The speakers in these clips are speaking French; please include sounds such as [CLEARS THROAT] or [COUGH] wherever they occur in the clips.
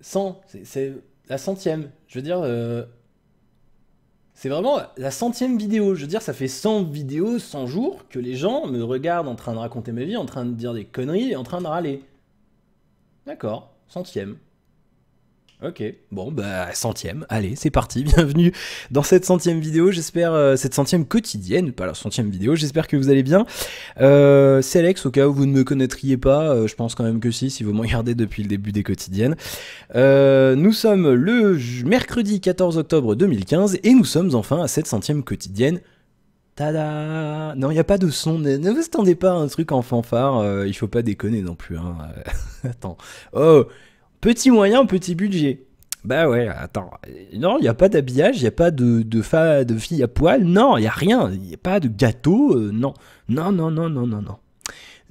100, c'est la centième. Je veux dire, euh, c'est vraiment la centième vidéo. Je veux dire, ça fait 100 vidéos, 100 jours que les gens me regardent en train de raconter ma vie, en train de dire des conneries et en train de râler. D'accord, centième. Ok, bon bah centième, allez c'est parti, [LAUGHS] bienvenue dans cette centième vidéo, j'espère, euh, cette centième quotidienne, pas la centième vidéo, j'espère que vous allez bien. Euh, c'est Alex, au cas où vous ne me connaîtriez pas, euh, je pense quand même que si, si vous me regardez depuis le début des quotidiennes. nous sommes le mercredi 14 octobre 2015 et nous sommes enfin à cette centième quotidienne. Tada Non, il n'y a pas de son. Ne vous attendez pas à un truc en fanfare. il faut pas déconner non plus. Hein. [LAUGHS] attends. Oh Petit moyen, petit budget. Bah ouais, attends. Non, il n'y a pas d'habillage, il n'y a pas de, de, fa, de fille à poil, non, il n'y a rien. Il n'y a pas de gâteau, euh, non. Non, non, non, non, non, non.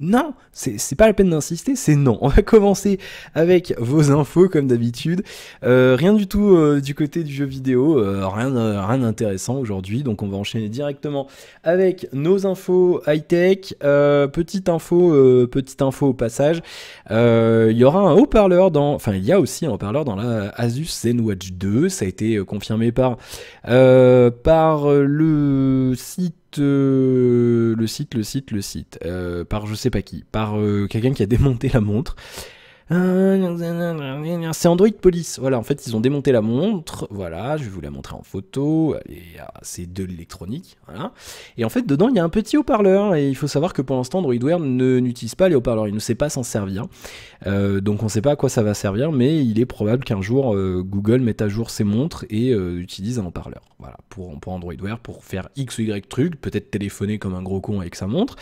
Non, c'est pas la peine d'insister, c'est non. On va [LAUGHS] commencer avec vos infos comme d'habitude. Euh, rien du tout euh, du côté du jeu vidéo, euh, rien, rien d'intéressant aujourd'hui, donc on va enchaîner directement avec nos infos high-tech. petite info, petite info au passage, il y aura un haut-parleur dans, enfin il y a aussi un haut-parleur dans la Asus ZenWatch 2, ça a été confirmé par, par le site euh, le site, le site, le site, euh, par je sais pas qui, par euh, quelqu'un qui a démonté la montre c'est Android Police. Voilà, en fait, ils ont démonté la montre. Voilà, je vais vous la montrer en photo. Ah, c'est de l'électronique. Voilà. Et en fait, dedans, il y a un petit haut-parleur. Et il faut savoir que pour l'instant, Android Wear n'utilise pas les haut-parleurs. Il ne sait pas s'en servir. Euh, donc, on ne sait pas à quoi ça va servir. Mais il est probable qu'un jour, euh, Google mette à jour ses montres et euh, utilise un haut-parleur. Voilà, pour, Android Wear, pour faire X ou Y truc. Peut-être téléphoner comme un gros con avec sa montre.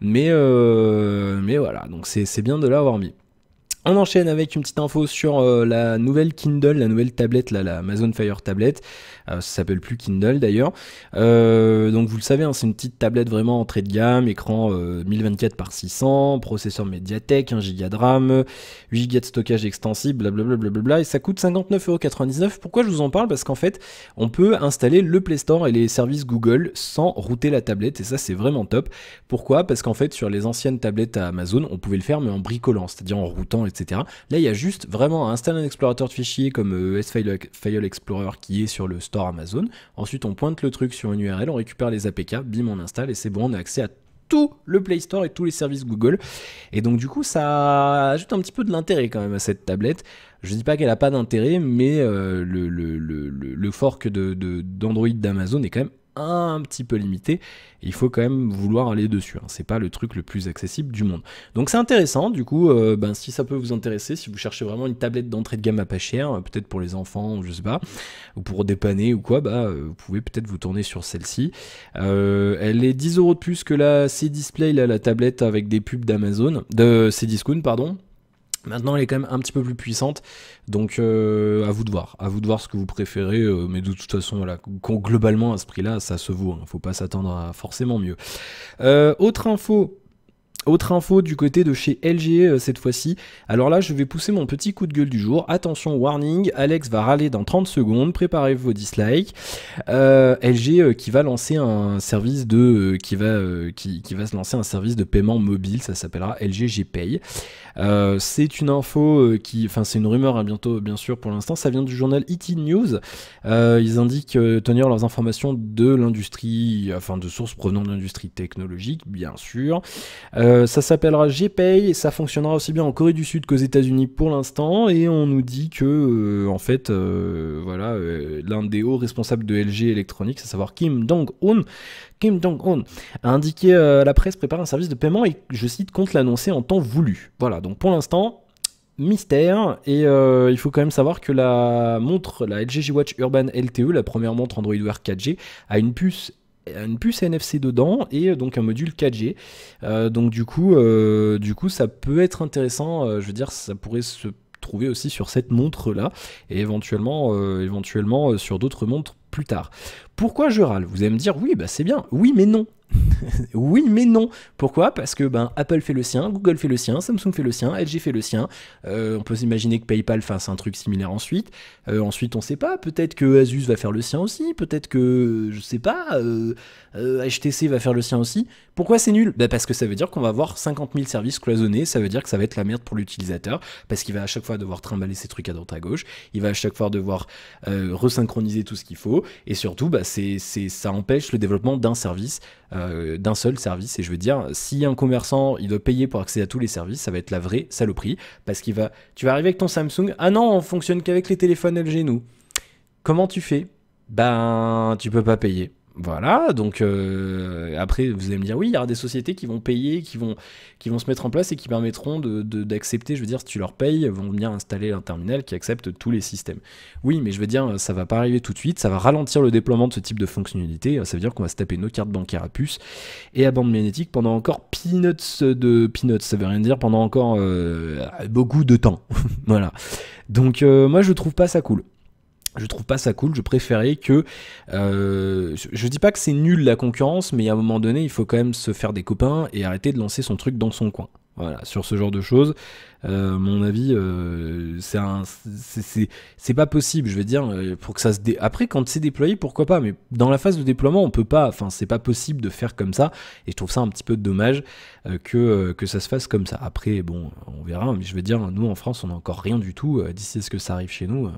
Mais, mais voilà, donc c'est bien de l'avoir mis. On enchaîne avec une petite info sur euh, la nouvelle Kindle, la nouvelle tablette, là, la Amazon Fire Tablet. Euh, ça s'appelle plus Kindle d'ailleurs. Euh, donc vous le savez, hein, c'est une petite tablette vraiment entrée de gamme, écran 1024 par 600, processeur Mediatek, 1 Go de RAM, 8 Go de stockage extensible, blablabla. Bla et ça coûte 59,99€. Pourquoi je vous en parle Parce qu'en fait, on peut installer le Play Store et les services Google sans router la tablette. Et ça, c'est vraiment top. Pourquoi Parce qu'en fait, sur les anciennes tablettes à Amazon, on pouvait le faire, mais en bricolant, c'est-à-dire en routant etc. Là, il y a juste vraiment à installer un explorateur de fichiers comme euh, S-File Explorer qui est sur le store Amazon. Ensuite, on pointe le truc sur une URL, on récupère les APK, bim, on installe et c'est bon, on a accès à tout le Play Store et tous les services Google. Et donc du coup, ça ajoute un petit peu de l'intérêt quand même à cette tablette. Je dis pas qu'elle a pas d'intérêt, mais euh, le, fork d'Android de, d'Amazon est quand même un petit peu limité. Il faut quand même vouloir aller dessus. Hein. C'est pas le truc le plus accessible du monde. Donc c'est intéressant. Du coup, euh, ben, si ça peut vous intéresser, si vous cherchez vraiment une tablette d'entrée de gamme à pas cher, euh, peut-être pour les enfants, je sais pas, ou pour dépanner ou quoi, bah, euh, vous pouvez peut-être vous tourner sur celle-ci. elle est 10 euros de plus que la C-Display, la tablette avec des pubs d'Amazon, de C-Discount, pardon. Maintenant, elle est quand même un petit peu plus puissante, donc euh, à vous de voir, à vous de voir ce que vous préférez, euh, mais de toute façon, globalement à ce prix-là, ça se vaut, ne hein. faut pas s'attendre à forcément mieux. Euh, autre info autre info du côté de chez LG e, euh, cette fois-ci. Alors là, je vais pousser mon petit coup de gueule du jour. Attention, warning, Alex va râler dans 30 secondes. Préparez vos dislikes. Euh, LG e, euh, qui va lancer un service de qui va qui, va se lancer un service de paiement mobile. Ça s'appellera LG e GPay. c'est une info qui, enfin, c'est une rumeur à hein, bientôt, bien sûr. Pour l'instant, ça vient du journal ET News. ils indiquent tenir leurs informations de l'industrie, enfin de sources provenant de l'industrie technologique, bien sûr. Euh, euh, ça s'appellera GPay, ça fonctionnera aussi bien en Corée du Sud qu'aux États-Unis pour l'instant, et on nous dit que, euh, en fait, euh, voilà, l'un des hauts responsables de LG Electronics, à savoir Kim Dong-un, Kim dong un a indiqué à la presse préparer un service de paiement et, je cite, compte l'annoncer en temps voulu. Voilà, donc pour l'instant, mystère. Et il faut quand même savoir que la montre, la LG G-Watch Urban LTE, la première montre Android Wear 4G, a une puce une puce NFC dedans et euh, donc un module 4G. Euh, donc du coup, euh, du coup, ça peut être intéressant. je veux dire, ça pourrait se trouver aussi sur cette montre là et éventuellement, éventuellement sur d'autres montres plus tard. Pourquoi je râle Vous allez me dire oui, bah c'est bien. Oui, mais non. [LAUGHS] oui, mais non. Pourquoi Parce que ben, Apple fait le sien, Google fait le sien, Samsung fait le sien, LG fait le sien. Euh, on peut s'imaginer que PayPal fasse un truc similaire ensuite. Euh, ensuite, on sait pas. Peut-être que Asus va faire le sien aussi. Peut-être que, je sais pas, HTC euh, va faire le sien aussi. Pourquoi c'est nul ben, Parce que ça veut dire qu'on va avoir 50 000 services cloisonnés. Ça veut dire que ça va être la merde pour l'utilisateur. Parce qu'il va à chaque fois devoir trimballer ses trucs à droite à gauche. Il va à chaque fois devoir resynchroniser tout ce qu'il faut. Et surtout, ben, ça empêche le développement d'un service. Euh, d'un seul service. Et je veux dire, si un commerçant il doit payer pour accéder à tous les services, ça va être la vraie saloperie. Parce qu'il va. Tu vas arriver avec ton Samsung. Ah non, on fonctionne qu'avec les téléphones LG, nous. Comment tu fais Ben, tu peux pas payer. Voilà, donc euh, après vous allez me dire oui, il y aura des sociétés qui vont payer, qui vont, qui vont se mettre en place et qui permettront d'accepter, de, je veux dire, si tu leur payes, ils vont venir installer un terminal qui accepte tous les systèmes. Oui, mais je veux dire, ça va pas arriver tout de suite, ça va ralentir le déploiement de ce type de fonctionnalité, ça veut dire qu'on va se taper nos cartes bancaires à puce et à bande magnétique pendant encore peanuts de peanuts, ça veut rien dire, pendant encore euh, beaucoup de temps. [LAUGHS] voilà. Donc euh, moi je trouve pas ça cool. Je trouve pas ça cool, je préférais que... Euh, je dis pas que c'est nul la concurrence, mais à un moment donné, il faut quand même se faire des copains et arrêter de lancer son truc dans son coin. Voilà, sur ce genre de choses, euh, mon avis, euh, c'est pas possible. Je veux dire, euh, pour que ça se dé... après quand c'est déployé, pourquoi pas Mais dans la phase de déploiement, on peut pas. Enfin, c'est pas possible de faire comme ça. Et je trouve ça un petit peu dommage que que ça se fasse comme ça. Après, bon, on verra. Mais je veux dire, nous en France, on n'a encore rien du tout. D'ici à ce que ça arrive chez nous.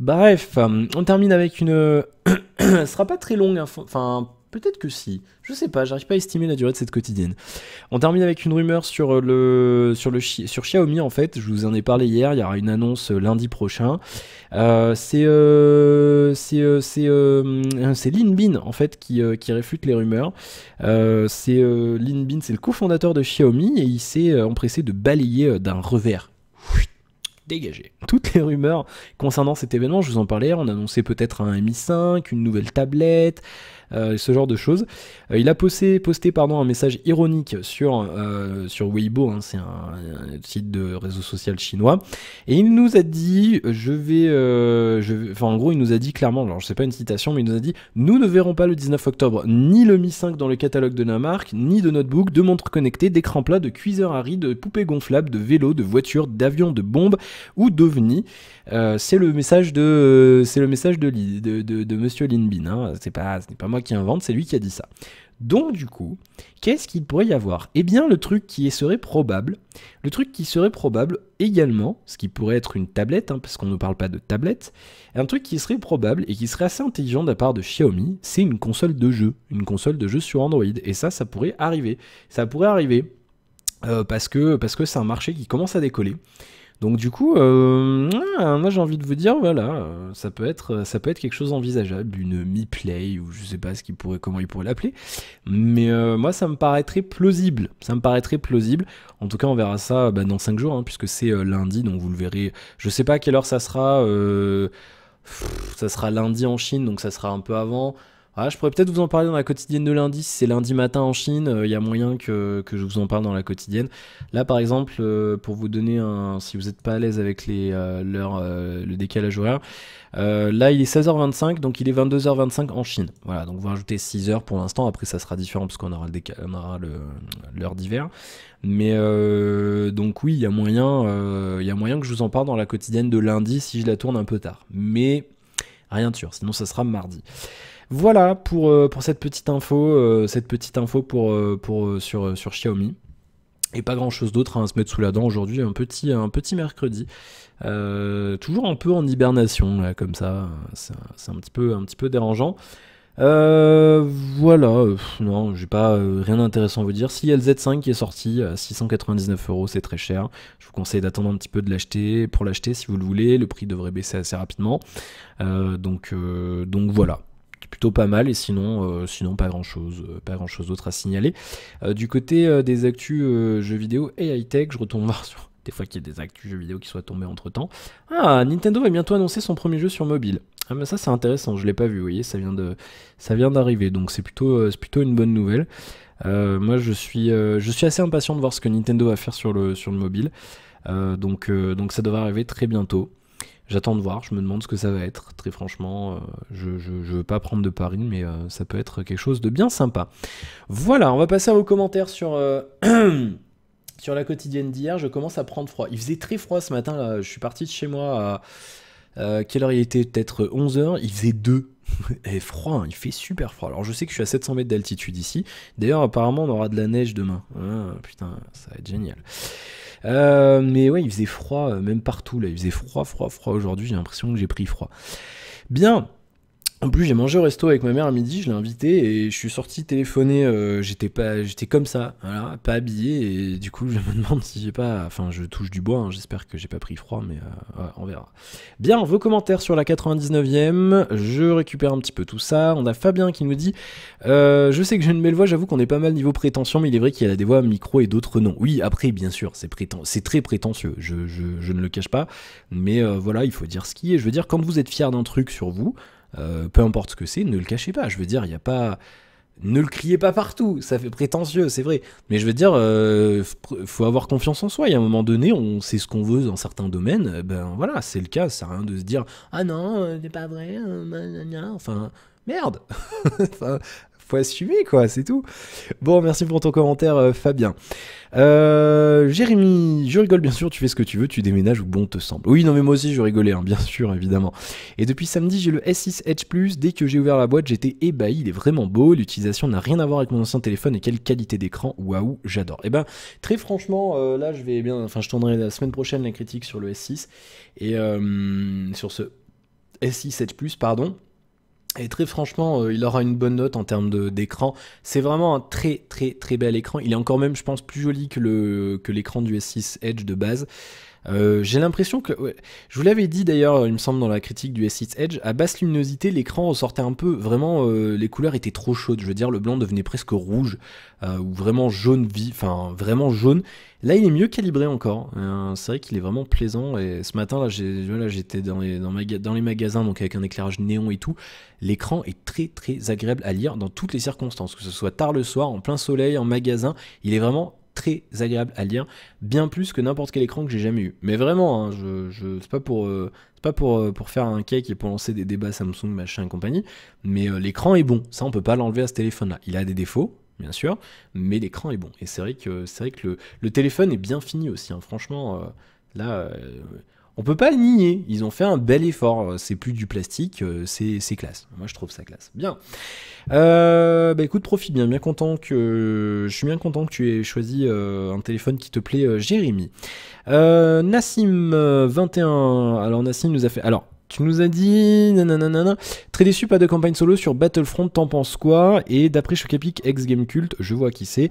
Bref, euh, on termine avec une... Euh, [COUGHS] ce sera pas très longue, hein, enfin... Peut-être que si. Je sais pas, j'arrive pas à estimer la durée de cette quotidienne. On termine avec une rumeur sur euh, le sur le sur Xiaomi en fait. Je vous en ai parlé hier. Il y aura une annonce lundi prochain. c'est euh, c'est c'est Lin Bin en fait qui, qui réfute les rumeurs. c'est Lin Bin, c'est le cofondateur de Xiaomi et il s'est empressé de balayer d'un revers toutes les rumeurs concernant cet événement, je vous en parlais, on annonçait peut-être un Mi 5, une nouvelle tablette, euh, ce genre de choses. Euh, il a posté, posté pardon, un message ironique sur, euh, sur Weibo, hein, c'est un, site de réseau social chinois, et il nous a dit, je vais, je, enfin en gros il nous a dit clairement, alors je sais pas une citation, mais il nous a dit, nous ne verrons pas le 19 octobre ni le Mi 5 dans le catalogue de la marque, ni de notebook, de montres connectées, d'écran plat, de cuiseur à riz, de poupées gonflables, de vélos, de voitures, d'avions, de bombes ou d'ovnis. c'est le message de, c'est le message de, de, de, Monsieur Linbin. Hein. C'est pas, ce n'est pas moi qui invente, c'est lui qui a dit ça. Donc du coup, qu'est-ce qu'il pourrait y avoir Eh bien le truc qui serait probable, le truc qui serait probable également, ce qui pourrait être une tablette, hein, parce qu'on ne parle pas de tablette, un truc qui serait probable et qui serait assez intelligent de la part de Xiaomi, c'est une console de jeu, une console de jeu sur Android. Et ça, ça pourrait arriver. Ça pourrait arriver euh, parce que c'est parce que un marché qui commence à décoller. Donc du coup, euh, ah, moi j'ai envie de vous dire, voilà, euh, ça peut être, euh, ça peut être quelque chose envisageable, une mi-play ou je sais pas ce qu'il pourrait, comment il pourrait l'appeler, mais moi ça me paraîtrait plausible, ça me paraîtrait plausible. En tout cas, on verra ça bah, dans 5 jours, hein, puisque c'est lundi, donc vous le verrez. Je sais pas à quelle heure ça sera. ça sera lundi en Chine, donc ça sera un peu avant. Ah, je pourrais peut-être vous en parler dans la quotidienne de lundi. Si c'est lundi matin en Chine, il euh, y a moyen que, je vous en parle dans la quotidienne. Là, par exemple, euh, pour vous donner un. Si vous n'êtes pas à l'aise avec les, euh, le décalage horaire, là, il est 16h25, donc il est 22h25 en Chine. Voilà, donc vous rajoutez 6h pour l'instant. Après, ça sera différent parce qu'on aura l'heure d'hiver. Mais donc, oui, il y, moyen, y a moyen que je vous en parle dans la quotidienne de lundi si je la tourne un peu tard. Mais rien de sûr, sinon ça sera mardi. Voilà pour, euh, pour cette petite info, euh, cette petite info pour, euh, pour, sur, sur Xiaomi et pas grand chose d'autre hein, à se mettre sous la dent aujourd'hui, un petit, un petit mercredi. toujours un peu en hibernation, là, comme ça, c'est un petit peu, un petit peu dérangeant. voilà, non, j'ai pas rien d'intéressant à vous dire. Si z 5 qui est sorti à 699 euros, c'est très cher. Je vous conseille d'attendre un petit peu de l'acheter pour l'acheter si vous le voulez. Le prix devrait baisser assez rapidement. donc, donc voilà plutôt pas mal. Et sinon, euh, sinon pas grand chose, euh, pas grand chose d'autre à signaler. Euh, du côté des actus jeux vidéo et high tech, je retourne [LAUGHS] voir sur des fois qu'il y a des actus jeux vidéo qui soient tombés entre temps. Ah, Nintendo va bientôt annoncer son premier jeu sur mobile. Ah mais ça c'est intéressant, je l'ai pas vu, vous voyez, ça vient de, ça vient d'arriver, donc c'est plutôt, plutôt une bonne nouvelle. moi je suis, je suis assez impatient de voir ce que Nintendo va faire sur le, sur le mobile, donc, donc ça devrait arriver très bientôt. J'attends de voir, je me demande ce que ça va être, très franchement. Euh, je, je, veux pas prendre de paris, mais euh, ça peut être quelque chose de bien sympa. Voilà, on va passer à vos commentaires sur. Euh, [CLEARS THROAT] sur la quotidienne d'hier, je commence à prendre froid. Il faisait très froid ce matin, là. je suis parti de chez moi à... quelle heure il était Peut-être 11h, il faisait 2. [LAUGHS] Et froid, hein. il fait super froid. Alors je sais que je suis à 700 mètres d'altitude ici. D'ailleurs apparemment on aura de la neige demain. Ah, putain, ça va être génial. Euh, mais ouais, il faisait froid, euh, même partout là, il faisait froid, froid, froid aujourd'hui, j'ai l'impression que j'ai pris froid. Bien, en plus, j'ai mangé au resto avec ma mère à midi, je l'ai invité et je suis sorti téléphoner. Euh, j'étais pas, j'étais comme ça, voilà, pas habillé et du coup, je me [LAUGHS] demande si j'ai pas, enfin, je touche du bois. Hein, j'espère que j'ai pas pris froid, mais euh, on verra. Bien, vos commentaires sur la 99e. Je récupère un petit peu tout ça. On a Fabien qui nous dit, euh, je sais que j'ai une belle voix. J'avoue qu'on est pas mal niveau prétention, mais il est vrai qu'il y a des voix micro et d'autres non. Oui, après, bien sûr, c'est c'est très prétentieux. Je, je, ne le cache pas, mais voilà, il faut dire ce qui est. Je veux dire, quand vous êtes fier d'un truc sur vous. Euh, peu importe ce que c'est, ne le cachez pas. Je veux dire, il n'y a pas. Ne le criez pas partout, ça fait prétentieux, c'est vrai. Mais je veux dire, il euh, faut avoir confiance en soi. Et à un moment donné, on sait ce qu'on veut dans certains domaines. Eh ben voilà, c'est le cas. Ça rien de se dire ah non, euh, c'est pas vrai. Enfin, merde. [LAUGHS] faut assumer quoi, c'est tout. Bon, merci pour ton commentaire, euh, Fabien. Euh, Jérémy, je rigole bien sûr, tu fais ce que tu veux, tu déménages où bon te semble. Oui, non mais moi aussi je rigolais, hein, bien sûr, évidemment. Et depuis samedi, j'ai le S6 Edge Plus. Dès que j'ai ouvert la boîte, j'étais ébahi, il est vraiment beau, l'utilisation n'a rien à voir avec mon ancien téléphone et quelle qualité d'écran, waouh, j'adore. Et eh ben, très franchement, euh, là je vais bien, enfin je tournerai la semaine prochaine la critique sur le S6 et sur ce S6 Edge Plus, pardon. Et très franchement, euh, il aura une bonne note en termes d'écran. C'est vraiment un très très très bel écran. Il est encore même, je pense, plus joli que l'écran que du S6 Edge de base. Euh, j'ai l'impression que, je vous l'avais dit d'ailleurs, il me semble dans la critique du S6 Edge, à basse luminosité, l'écran ressortait un peu. Vraiment, euh, les couleurs étaient trop chaudes. Je veux dire, le blanc devenait presque rouge euh, ou vraiment jaune vif, enfin vraiment jaune. Là, il est mieux calibré encore. c'est vrai qu'il est vraiment plaisant. Et ce matin, là, j'étais dans les, dans, dans les magasins, donc avec un éclairage néon et tout. L'écran est très très agréable à lire dans toutes les circonstances, que ce soit tard le soir, en plein soleil, en magasin. Il est vraiment très agréable à lire, bien plus que n'importe quel écran que j'ai jamais eu. Mais vraiment, hein, je, c'est pas pour, euh, pas pour, euh, pour faire un cake et pour lancer des débats Samsung, machin et compagnie, mais euh, l'écran est bon, ça on peut pas l'enlever à ce téléphone-là. Il a des défauts, bien sûr, mais l'écran est bon. Et c'est vrai que, c'est vrai que le, téléphone est bien fini aussi, hein. franchement, là on peut pas le nier. Ils ont fait un bel effort. Euh, c'est plus du plastique, euh, c'est classe. Moi, je trouve ça classe. Bien. Euh, bah, écoute, profite bien. Bien content que je suis bien content que tu aies choisi un téléphone qui te plaît, Jérémy. Nassim21. Alors Nassim nous a fait. Alors tu nous as dit... Nanana. Très déçu, pas de campagne solo sur Battlefront, t'en penses quoi Et d'après Chocapic, ex-game culte, je vois qui c'est.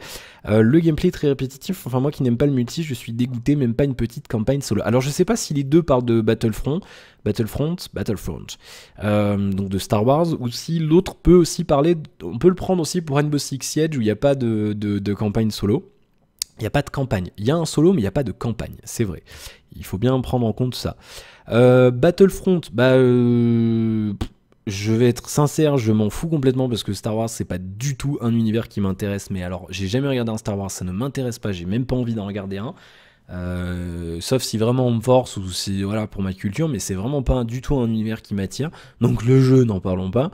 Euh, le gameplay est très répétitif, enfin moi qui n'aime pas le multi, je suis dégoûté, même pas une petite campagne solo. Alors je sais pas si les deux parlent de Battlefront, Battlefront, Battlefront, euh, donc de Star Wars, ou si l'autre peut aussi parler, on peut le prendre aussi pour Rainbow Six Siege où il n'y a pas de campagne solo. Il n'y a pas de campagne. Il y a un solo, mais il n'y a pas de campagne, c'est vrai. Il faut bien prendre en compte ça. Euh, Battlefront, bah, euh, je vais être sincère, je m'en fous complètement parce que Star Wars, c'est pas du tout un univers qui m'intéresse. Mais alors, j'ai jamais regardé un Star Wars, ça ne m'intéresse pas, j'ai même pas envie d'en regarder un. Euh, sauf si vraiment on me force ou si voilà pour ma culture, mais c'est vraiment pas du tout un univers qui m'attire. Donc le jeu, n'en parlons pas.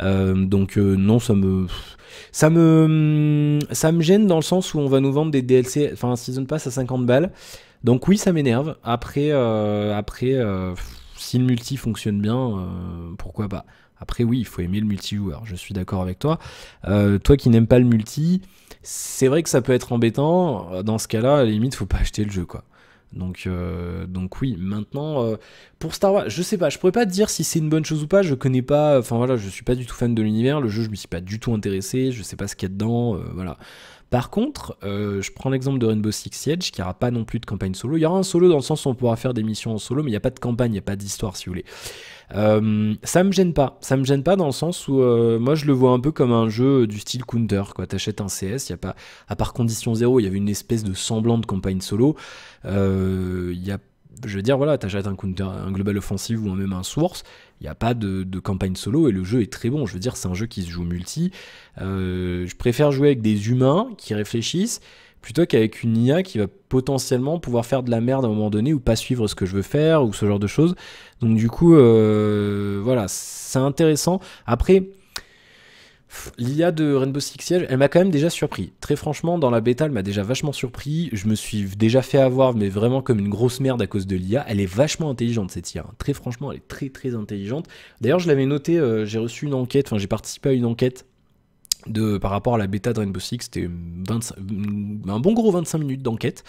Euh, donc euh, non, ça me ça me ça me gêne dans le sens où on va nous vendre des DLC, enfin un season pass à 50 balles. Donc oui, ça m'énerve. Après, euh, après, si le multi fonctionne bien, pourquoi pas. Après oui, il faut aimer le multijoueur. Je suis d'accord avec toi. toi qui n'aimes pas le multi, c'est vrai que ça peut être embêtant. Dans ce cas-là, à la limite, faut pas acheter le jeu quoi. Donc, euh, donc oui, maintenant, euh, pour Star Wars, je sais pas, je pourrais pas te dire si c'est une bonne chose ou pas, je connais pas, enfin voilà, je suis pas du tout fan de l'univers, le jeu je me suis pas du tout intéressé, je sais pas ce qu'il y a dedans, euh, voilà. Par contre, euh, je prends l'exemple de Rainbow Six Siege, qui n'aura pas non plus de campagne solo. Il y aura un solo dans le sens où on pourra faire des missions en solo, mais il n'y a pas de campagne, il n'y a pas d'histoire, si vous voulez. Ça euh, ça me gêne pas. Ça me gêne pas dans le sens où euh, moi je le vois un peu comme un jeu du style Counter. Quoi, t'achètes un CS, y a pas, à part condition zéro, il y avait une espèce de semblant de campagne solo. Il a je veux dire, voilà, t'achètes un counter, un global offensive ou même un source, il n'y a pas de, campagne solo et le jeu est très bon. Je veux dire, c'est un jeu qui se joue multi. Euh, je préfère jouer avec des humains qui réfléchissent plutôt qu'avec une IA qui va potentiellement pouvoir faire de la merde à un moment donné ou pas suivre ce que je veux faire ou ce genre de choses. Donc du coup, euh, voilà, c'est intéressant. Après, L'IA de Rainbow Six Siege, elle m'a quand même déjà surpris. Très franchement, dans la bêta, elle m'a déjà vachement surpris. Je me suis déjà fait avoir, mais vraiment comme une grosse merde à cause de l'IA. Elle est vachement intelligente, cette IA. Très franchement, elle est très très intelligente. D'ailleurs, je l'avais noté, euh, j'ai reçu une enquête, enfin j'ai participé à une enquête par rapport à la bêta de Rainbow Six, c'était un bon gros 25 minutes d'enquête.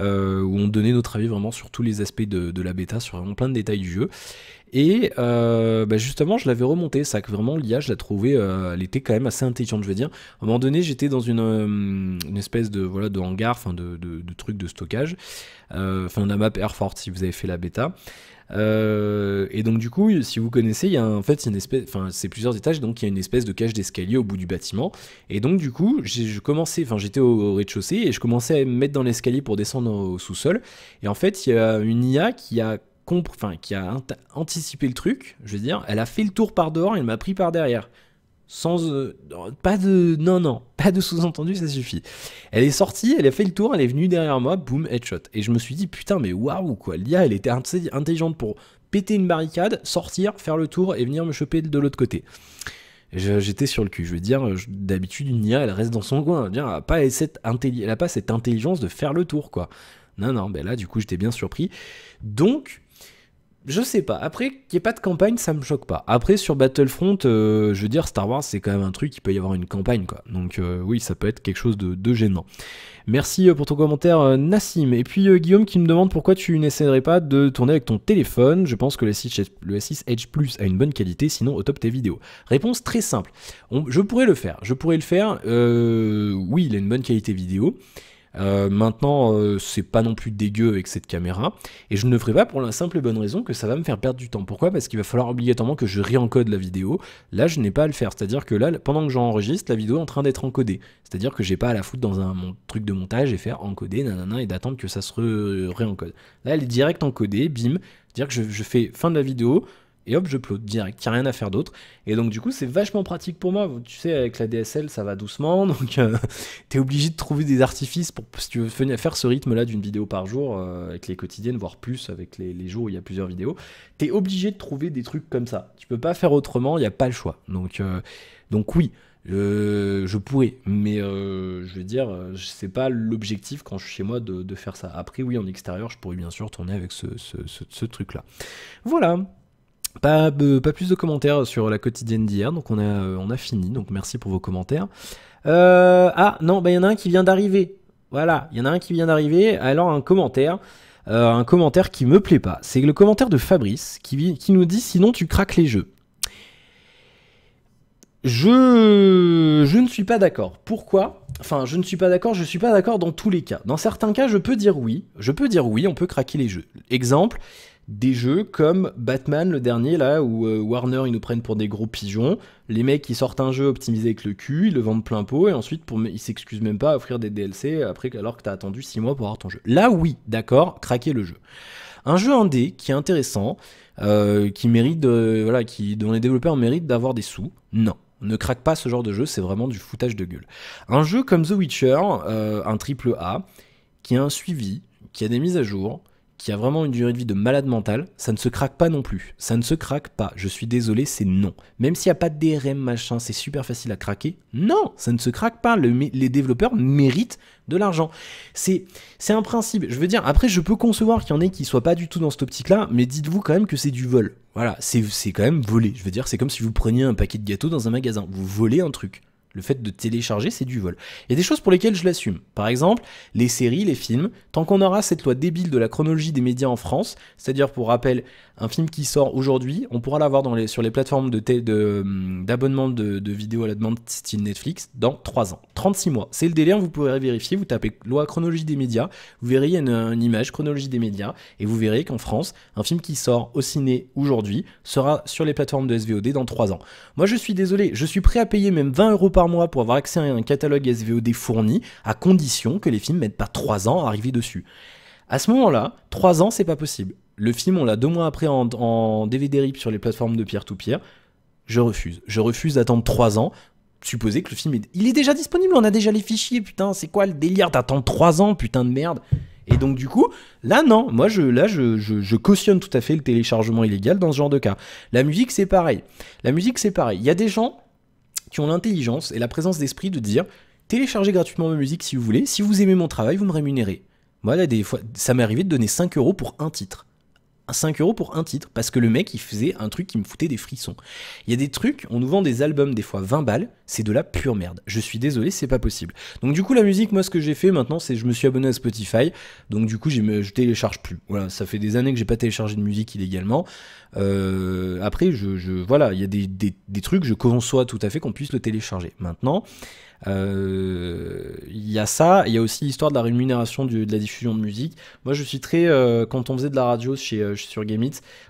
Euh, où on donnait notre avis vraiment sur tous les aspects de, la bêta, sur vraiment plein de détails du jeu. Et euh, bah, justement, je l'avais remonté, ça que vraiment l'IA, je la trouvais, euh, elle était quand même assez intelligente, je veux dire. À un moment donné, j'étais dans une, espèce de voilà de hangar, enfin de, de, de truc de stockage, enfin la map Air Force si vous avez fait la bêta. Euh, et donc du coup, si vous connaissez, il y a en fait une espèce, enfin c'est plusieurs étages, donc il y a une espèce de cage d'escalier au bout du bâtiment. Et donc du coup, j'ai commencé, enfin j'étais au, rez-de-chaussée et je commençais à me mettre dans l'escalier pour descendre au sous-sol. Et en fait, il y a une IA qui a enfin qui a anticipé le truc, je veux dire, elle a fait le tour par dehors et elle m'a pris par derrière sans euh, pas de non non pas de sous-entendu ça suffit elle est sortie elle a fait le tour elle est venue derrière moi boum headshot et je me suis dit putain mais waouh quoi l'IA elle était intelligente pour péter une barricade sortir faire le tour et venir me choper de l'autre côté j'étais sur le cul je veux dire d'habitude une IA elle reste dans son coin elle n'a pas cette elle a pas cette intelligence de faire le tour quoi non non ben là du coup j'étais bien surpris donc je sais pas. Après, qu'il n'y ait pas de campagne, ça me choque pas. Après, sur Battlefront, euh, je veux dire, Star Wars, c'est quand même un truc, il peut y avoir une campagne, quoi. Donc euh, oui, ça peut être quelque chose de, gênant. Merci euh, pour ton commentaire, Nassim. Et puis Guillaume qui me demande pourquoi tu n'essaierais pas de tourner avec ton téléphone. Je pense que le S6, Edge Plus a une bonne qualité, sinon au top tes vidéos. Réponse très simple. je pourrais le faire. Je pourrais le faire. oui, il a une bonne qualité vidéo. Euh, maintenant, euh, c'est pas non plus dégueu avec cette caméra. Et je ne le ferai pas pour la simple et bonne raison que ça va me faire perdre du temps. Pourquoi Parce qu'il va falloir obligatoirement que je réencode la vidéo. Là, je n'ai pas à le faire. C'est-à-dire que là, pendant que j'enregistre, la vidéo est en train d'être encodée. C'est-à-dire que j'ai pas à la foutre dans un truc de montage et faire encoder, nanana, et d'attendre que ça se réencode. Là, elle est direct encodée, bim. C'est-à-dire que je fais fin de la vidéo, et hop, je j'upload direct, il n'y a rien à faire d'autre. Et donc du coup, c'est vachement pratique pour moi. Tu sais, avec la DSL, ça va doucement, [LAUGHS] donc euh, tu es obligé de trouver des artifices pour, si tu veux faire ce rythme-là d'une vidéo par jour, euh, avec les quotidiennes, voire plus, avec les, jours où il y a plusieurs vidéos, tu es obligé de trouver des trucs comme ça. Tu peux pas faire autrement, il n'y a pas le choix. Donc, euh, donc oui, je pourrais, mais je veux dire, c'est pas l'objectif quand je suis chez moi de, faire ça. Après, oui, en extérieur, je pourrais bien sûr tourner avec ce truc-là. Voilà. Pas, plus de commentaires sur la quotidienne d'hier, donc on a, euh, fini, donc merci pour vos commentaires. Euh, ah non, bah, il y en a un qui vient d'arriver. Voilà, il y en a un qui vient d'arriver. Alors un commentaire, euh, un commentaire qui me plaît pas. C'est le commentaire de Fabrice qui, nous dit sinon tu craques les jeux. Je, je ne suis pas d'accord. Pourquoi Enfin, je ne suis pas d'accord, je ne suis pas d'accord dans tous les cas. Dans certains cas, je peux dire oui. Je peux dire oui, on peut craquer les jeux. Exemple, des jeux comme Batman le dernier là où euh, Warner ils nous prennent pour des gros pigeons, les mecs ils sortent un jeu optimisé avec le cul, ils le vendent plein pot et ensuite pour, ils s'excusent même pas à offrir des DLC après alors que t'as attendu 6 mois pour avoir ton jeu. Là oui, d'accord, craquer le jeu. Un jeu indé qui est intéressant, euh, qui mérite, euh, voilà, qui dont les développeurs méritent d'avoir des sous. Non, ne craque pas ce genre de jeu, c'est vraiment du foutage de gueule. Un jeu comme The Witcher, un triple A, qui a un suivi, qui a des mises à jour, qui a vraiment une durée de vie de malade mental, ça ne se craque pas non plus. Ça ne se craque pas. Je suis désolé, c'est non. Même s'il n'y a pas de DRM, machin, c'est super facile à craquer. Non, ça ne se craque pas. les développeurs méritent de l'argent. C'est un principe. Je veux dire, après, je peux concevoir qu'il y en ait qui ne soient pas du tout dans cette optique-là, mais dites-vous quand même que c'est du vol. Voilà, c'est quand même volé. Je veux dire, c'est comme si vous preniez un paquet de gâteaux dans un magasin. Vous volez un truc. Le fait de télécharger, c'est du vol. Il y a des choses pour lesquelles je l'assume. Par exemple, les séries, les films. Tant qu'on aura cette loi débile de la chronologie des médias en France, c'est-à-dire pour rappel, un film qui sort aujourd'hui, on pourra l'avoir sur les plateformes hum, d'abonnement de, vidéos à la demande style Netflix dans 3 ans. 36 mois. C'est le délai, vous pourrez vérifier. Vous tapez loi chronologie des médias, vous verrez une, une image chronologie des médias, et vous verrez qu'en France, un film qui sort au ciné aujourd'hui sera sur les plateformes de SVOD dans 3 ans. Moi, je suis désolé, je suis prêt à payer même 20 euros par mois pour avoir accès à un catalogue SVOD fourni, à condition que les films mettent pas trois ans à arriver dessus. À ce moment-là, trois ans, c'est pas possible. Le film, on l'a deux mois après en, DVD RIP sur les plateformes de pierre to pierre Je refuse. Je refuse d'attendre trois ans. Supposer que le film est... Il est déjà disponible, on a déjà les fichiers, putain, c'est quoi le délire d'attendre trois ans, putain de merde et donc du coup, là non, moi je, là je, je, je, cautionne tout à fait le téléchargement illégal dans ce genre de cas. La musique c'est pareil. La musique c'est pareil. Il y a des gens, qui ont l'intelligence et la présence d'esprit de dire téléchargez gratuitement ma musique si vous voulez, si vous aimez mon travail, vous me rémunérez. Voilà, des fois, ça m'est arrivé de donner 5 euros pour un titre. 5 euros pour un titre, parce que le mec il faisait un truc qui me foutait des frissons. Il y a des trucs, on nous vend des albums des fois 20 balles, c'est de la pure merde. Je suis désolé, c'est pas possible. Donc du coup la musique, moi ce que j'ai fait maintenant, c'est je me suis abonné à Spotify, donc du coup je télécharge plus. Voilà, ça fait des années que j'ai pas téléchargé de musique illégalement. Euh, après, je, voilà, il y a des, des trucs, je conçois tout à fait qu'on puisse le télécharger. Maintenant, euh, il y a ça, il y a aussi l'histoire de la rémunération de la diffusion de musique. Moi, je suis très. Euh, quand on faisait de la radio chez, euh, sur Game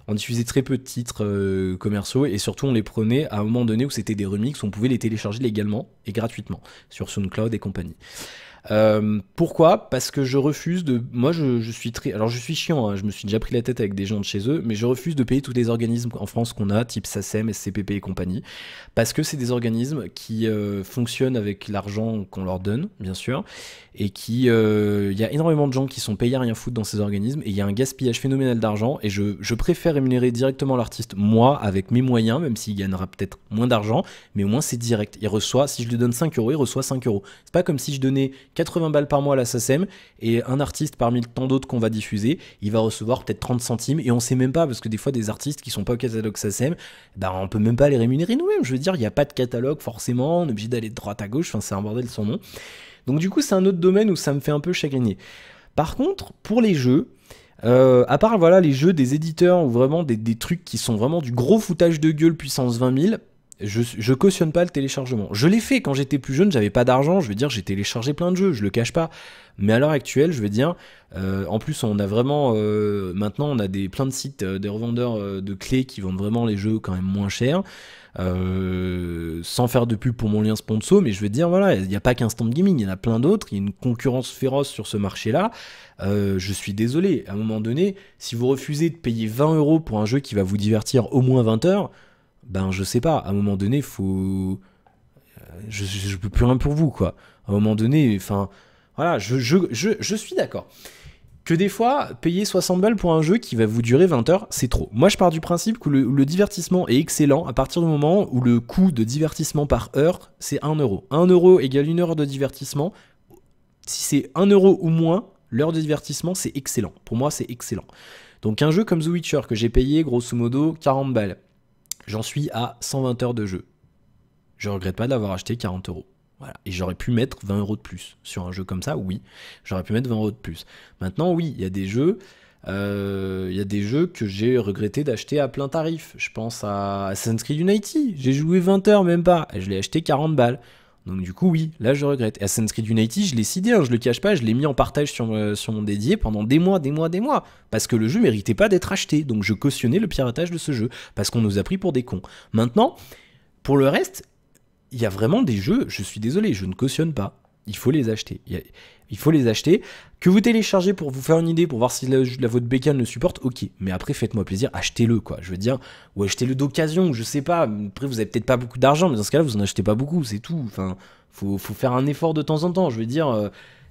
on diffusait très peu de titres commerciaux et surtout on les prenait à un moment donné où c'était des remix, on pouvait les télécharger légalement et gratuitement sur SoundCloud et compagnie. Euh, pourquoi Parce que je refuse de. Moi, je, suis très. Alors, je suis chiant, hein, je me suis déjà pris la tête avec des gens de chez eux, mais je refuse de payer tous les organismes en France qu'on a, type SACEM, SCPP et compagnie, parce que c'est des organismes qui euh, fonctionnent avec l'argent qu'on leur donne, bien sûr, et qui. Euh, il y a énormément de gens qui sont payés à rien foutre dans ces organismes, et il y a un gaspillage phénoménal d'argent, et je, je préfère rémunérer directement l'artiste, moi, avec mes moyens, même s'il gagnera peut-être moins d'argent, mais au moins c'est direct. Il reçoit, si je lui donne 5 euros, il reçoit 5 euros. C'est pas comme si je donnais 80 balles par mois à la SACEM et un artiste parmi tant d'autres qu'on va diffuser, il va recevoir peut-être 30 centimes et on sait même pas parce que des fois des artistes qui sont pas au catalogue SACEM, bah on peut même pas les rémunérer nous-mêmes. Je veux dire, il n'y a pas de catalogue forcément, on est obligé d'aller de droite à gauche, enfin c'est un bordel son nom. Donc du coup, c'est un autre domaine où ça me fait un peu chagriner. Par contre, pour les jeux, euh, à part voilà les jeux des éditeurs ou vraiment des, des, trucs qui sont vraiment du gros foutage de gueule puissance 20 000, je, cautionne pas le téléchargement. Je l'ai fait quand j'étais plus jeune, j'avais pas d'argent, je veux dire, j'ai téléchargé plein de jeux, je le cache pas. Mais à l'heure actuelle, je veux dire, euh, en plus, on a vraiment, euh, maintenant, on a des, plein de sites, euh, des revendeurs de clés qui vendent vraiment les jeux quand même moins cher. sans faire de pub pour mon lien sponsor, mais je veux dire, voilà, il n'y a pas stand Gaming, il y en a plein d'autres, il y a une concurrence féroce sur ce marché-là. je suis désolé, à un moment donné, si vous refusez de payer 20 euros pour un jeu qui va vous divertir au moins 20 heures, ben je sais pas, à un moment donné, faut. Euh, je, je, peux plus rien pour vous, quoi. À un moment donné, enfin, voilà, je, je suis d'accord. Que des fois, payer 60 balles pour un jeu qui va vous durer 20 heures, c'est trop. Moi, je pars du principe que le, le, divertissement est excellent à partir du moment où le coût de divertissement par heure, c'est 1 euro. 1 euro égale 1 heure de divertissement. Si c'est 1 euro ou moins, l'heure de divertissement, c'est excellent. Pour moi, c'est excellent. Donc, un jeu comme The Witcher que j'ai payé grosso modo 40 balles J'en suis à 120 heures de jeu. Je regrette pas d'avoir acheté 40 euros. Et j'aurais pu mettre 20 euros de plus. Sur un jeu comme ça, oui. J'aurais pu mettre 20 euros de plus. Maintenant, oui, il y a des jeux. Euh, il y a des jeux que j'ai regretté d'acheter à plein tarif. Je pense à Assassin's Creed Unity. J'ai joué 20 heures, même pas. je l'ai acheté 40 balles. Donc du coup, oui, là je regrette. Et Assassin's Creed Unity, je l'ai sidé, hein, je le cache pas, je l'ai mis en partage euh, sur, mon dédié pendant des mois, des mois, des mois, parce que le jeu méritait pas d'être acheté, donc je cautionnais le piratage de ce jeu, parce qu'on nous a pris pour des cons. Maintenant, pour le reste, il y a vraiment des jeux, je suis désolé, je ne cautionne pas. Il faut les acheter il faut les acheter. Que vous téléchargez pour vous faire une idée, pour voir si la, votre bécane le supporte, ok. Mais après, faites-moi plaisir, achetez-le, quoi. Je veux dire, ou achetez-le d'occasion, je sais pas. Après, vous avez peut-être pas beaucoup d'argent, mais dans ce cas-là, vous en achetez pas beaucoup, c'est tout. Enfin, faut, faire un effort de temps en temps. Je veux dire, euh,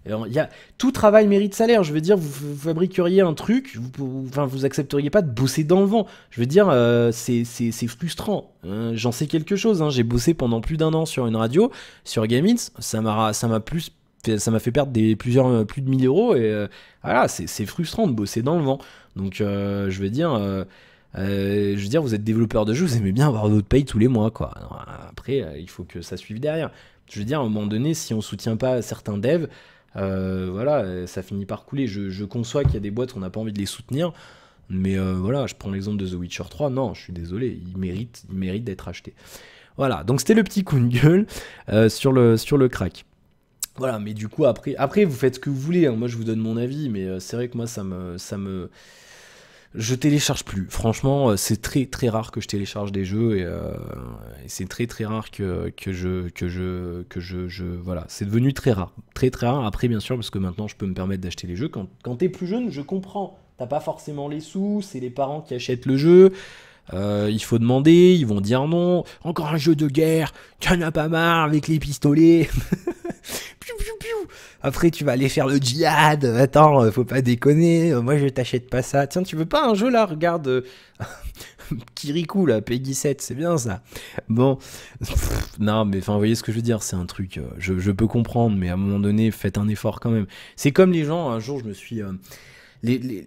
y a, tout travail mérite salaire. Je veux dire, vous, fabriqueriez un truc, vous, enfin, vous accepteriez pas de bosser dans le vent. Je veux dire, euh, c'est frustrant. Hein. J'en sais quelque chose. Hein. J'ai bossé pendant plus d'un an sur une radio, sur m'a, Ça m'a plus ça m'a fait perdre des, plusieurs, euh, plus de 1000 euros et euh, voilà, c'est frustrant de bosser dans le vent. Donc euh, je veux dire, je veux dire, vous êtes développeur de jeux, vous aimez bien avoir votre paye tous les mois, quoi. après, il faut que ça suive derrière. Je veux dire, à un moment donné, si on soutient pas certains devs, voilà, ça finit par couler. Je, conçois qu'il y a des boîtes, on n'a pas envie de les soutenir. Mais voilà, je prends l'exemple de The Witcher 3. Non, je suis désolé, il mérite, il mérite d'être acheté. Voilà, donc c'était le petit coup de gueule sur, le, sur le crack. Voilà, mais du coup, après, après vous faites ce que vous voulez. Hein. Moi, je vous donne mon avis, mais euh, c'est vrai que moi, ça me, ça me. Je télécharge plus. Franchement, euh, c'est très très rare que je télécharge des jeux et, euh, c'est très très rare que, je que je que je, voilà, c'est devenu très rare, très très rare. Après, bien sûr, parce que maintenant, je peux me permettre d'acheter les jeux. Quand t'es plus jeune, je comprends. T'as pas forcément les sous. C'est les parents qui achètent le jeu. il faut demander, ils vont dire non. Encore un jeu de guerre, en as pas marre avec les pistolets. [LAUGHS] Après, tu vas aller faire le djihad. Attends, euh, faut pas déconner. Euh, moi, je t'achète pas ça. Tiens, tu veux pas un jeu là Regarde. Euh, [LAUGHS] Kirikou, là, Peggy 7, c'est bien ça. Bon. non, mais enfin, vous voyez ce que je veux dire. C'est un truc. je, peux comprendre, mais à un moment donné, faites un effort quand même. C'est comme les gens. Un jour, je me suis. les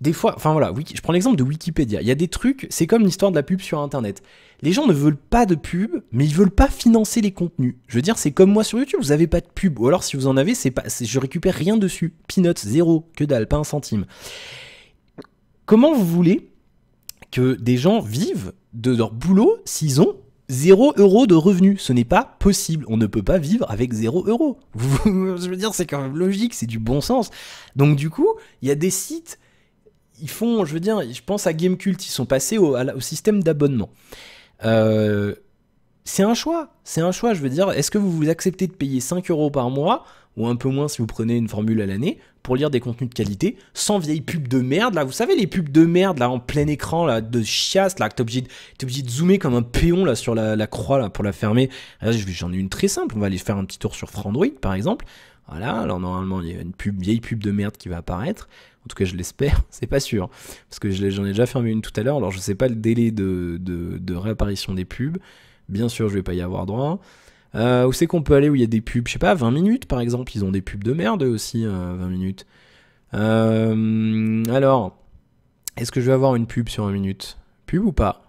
des fois, enfin voilà, je prends l'exemple de Wikipédia. Il y a des trucs, c'est comme l'histoire de la pub sur Internet. Les gens ne veulent pas de pub, mais ils veulent pas financer les contenus. Je veux dire, c'est comme moi sur YouTube, vous avez pas de pub, ou alors si vous en avez, c'est pas, je récupère rien dessus. Peanuts, zéro, que dalle, pas un centime. Comment vous voulez que des gens vivent de leur boulot s'ils ont 0 euros de revenus. Ce n'est pas possible. On ne peut pas vivre avec zéro euros. [LAUGHS] Je veux dire, c'est quand même logique, c'est du bon sens. Donc du coup, il y a des sites ils font, je veux dire, je pense à Gamecult, ils sont passés au, système d'abonnement. Euh, c'est un choix, c'est un choix, je veux dire, est-ce que vous, vous acceptez de payer 5 euros par mois, ou un peu moins si vous prenez une formule à l'année, pour lire des contenus de qualité, sans vieilles pub de merde, là, vous savez, les pubs de merde, là, en plein écran, là, de chiasse, là, que t'es obligé, de zoomer comme un péon, là, sur la, croix, là, pour la fermer. Ah, j'en ai une très simple, on va aller faire un petit tour sur Frandroid, par exemple. Voilà, alors normalement, il y a une pub, vieille pub de merde qui va apparaître. En tout cas, je l'espère, [LAUGHS] c'est pas sûr. Parce que j'en ai déjà fermé une tout à l'heure, alors je sais pas le délai de, réapparition des pubs. Bien sûr, je vais pas y avoir droit. Euh, où c'est qu'on peut aller où il y a des pubs Je sais pas, 20 minutes par exemple, ils ont des pubs de merde aussi, 20 euh, minutes. Euh, alors, est-ce que je vais avoir une pub sur 20 minutes Pub ou pas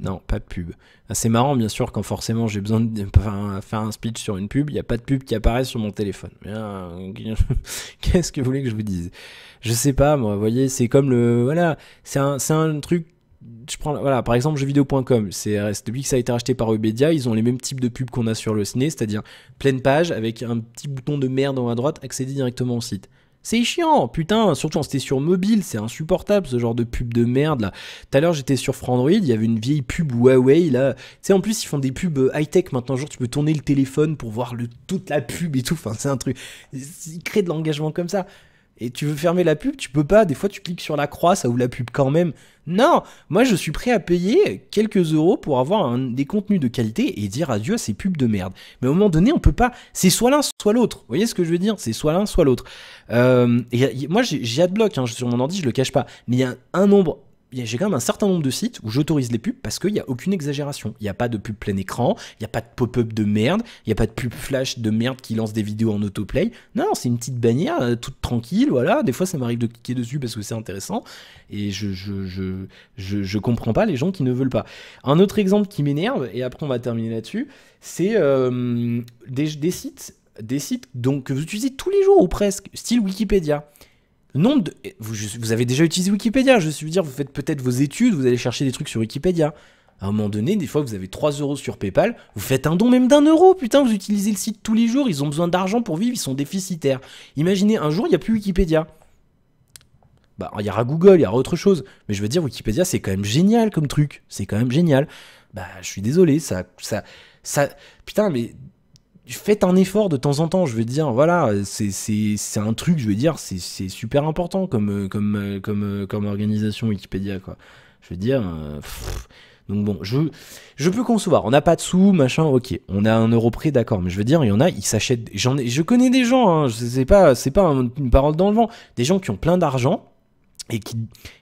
non, pas de pub. C'est marrant, bien sûr, quand forcément j'ai besoin de [LAUGHS] faire un speech sur une pub, il n'y a pas de pub qui apparaît sur mon téléphone. Euh, [LAUGHS] qu'est-ce que vous voulez que je vous dise Je sais pas, moi, vous voyez, c'est comme le. Voilà, c'est un, un truc je prends, voilà, par exemple, jeuxvideo.com, c'est depuis que ça a été racheté par Ubedia, ils ont les mêmes types de pubs qu'on a sur le ciné, c'est-à-dire pleine page avec un petit bouton de merde en haut à droite, accéder directement au site. C'est chiant, putain, surtout quand c'était sur mobile, c'est insupportable ce genre de pub de merde là. Tout à l'heure j'étais sur Frandroid, il y avait une vieille pub Huawei là. C'est en plus ils font des pubs euh, high-tech maintenant, genre tu peux tourner le téléphone pour voir le, toute la pub et tout, enfin c'est un truc. Ils créent de l'engagement comme ça et tu veux fermer la pub, tu peux pas. Des fois, tu cliques sur la croix, ça ouvre la pub quand même. Non, moi, je suis prêt à payer quelques euros pour avoir des contenus de qualité et dire adieu à ces pubs de merde. Mais au moment donné, on peut pas. C'est soit l'un, soit l'autre. Vous voyez ce que je veux dire C'est soit l'un, soit l'autre. Euh, moi, j'ai Adblock hein, sur mon ordi, je le cache pas. Mais il y a un nombre j'ai quand même un certain nombre de sites où j'autorise les pubs parce qu'il n'y a aucune exagération. Il n'y a pas de pub plein écran, il n'y a pas de pop-up de merde, il n'y a pas de pub flash de merde qui lance des vidéos en autoplay. Non, c'est une petite bannière euh, toute tranquille, voilà. Des fois, ça m'arrive de cliquer dessus parce que c'est intéressant et je je, je, je, je, comprends pas les gens qui ne veulent pas. Un autre exemple qui m'énerve, et après on va terminer là-dessus, c'est euh, des, sites des sites donc, que vous utilisez tous les jours ou presque, style Wikipédia. Non, Vous, avez déjà utilisé Wikipédia, je veux dire, vous faites peut-être vos études, vous allez chercher des trucs sur Wikipédia. À un moment donné, des fois, vous avez 3 euros sur PayPal, vous faites un don même d'un euro, putain, vous utilisez le site tous les jours, ils ont besoin d'argent pour vivre, ils sont déficitaires. Imaginez, un jour, il n'y a plus Wikipédia. Bah, il y aura Google, il y aura autre chose. Mais je veux dire, Wikipédia, c'est quand même génial comme truc. C'est quand même génial. Bah, je suis désolé, ça, ça, ça. Putain, mais faites un effort de temps en temps, je veux dire, voilà, c'est un truc, je veux dire, c'est super important comme, euh, comme, euh, comme, euh, comme organisation Wikipédia, quoi. Je veux dire, donc bon, je, je peux concevoir, on n'a pas de sous, machin, ok, on a un euro près, d'accord, mais je veux dire, il y en a, ils s'achètent, j'en je connais des gens, hein, c'est pas, pas une parole dans le vent, des gens qui ont plein d'argent et qui,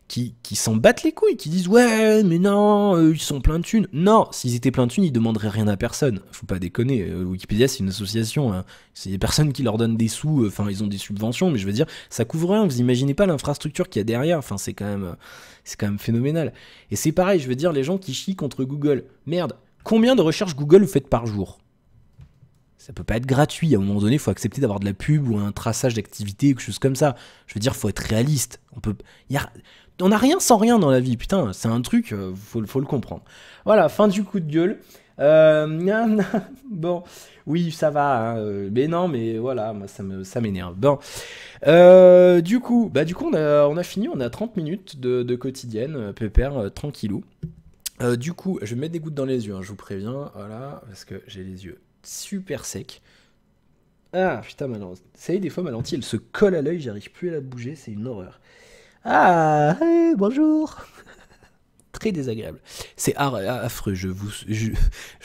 qui, s'en battent les couilles, qui disent ouais mais non, euh, ils sont pleins de thunes. Non, s'ils étaient pleins de thunes, ils demanderaient rien à personne. Faut pas déconner, euh, Wikipédia c'est une association, hein. c'est des personnes qui leur donnent des sous, euh, enfin ils ont des subventions, mais je veux dire, ça couvre rien, vous imaginez pas l'infrastructure qu'il y a derrière, enfin c'est quand même c'est quand même phénoménal. Et c'est pareil, je veux dire, les gens qui chient contre Google, merde, combien de recherches Google vous faites par jour ça peut pas être gratuit. À un moment donné, il faut accepter d'avoir de la pub ou un traçage d'activité ou quelque chose comme ça. Je veux dire, faut être réaliste. On peut, n'a rien sans rien dans la vie. Putain, c'est un truc, euh, faut, faut le comprendre. Voilà, fin du coup de gueule. Euh, [LAUGHS] bon, oui, ça va, hein, euh, mais non, mais voilà, moi, ça, me, ça m'énerve. du coup, bah, du coup, on a, fini, on a 30 minutes de, quotidienne, pépère, euh, tranquillou. du coup, je vais mettre des gouttes dans les yeux, hein, je vous préviens, voilà, parce que j'ai les yeux super sec. Ah putain, ma lentille. Vous savez, des fois, ma lentille, elle se colle à l'œil, j'arrive plus à la bouger, c'est une horreur. Ah, euh, bonjour [LAUGHS] Très désagréable. C'est affreux, je, vous, je,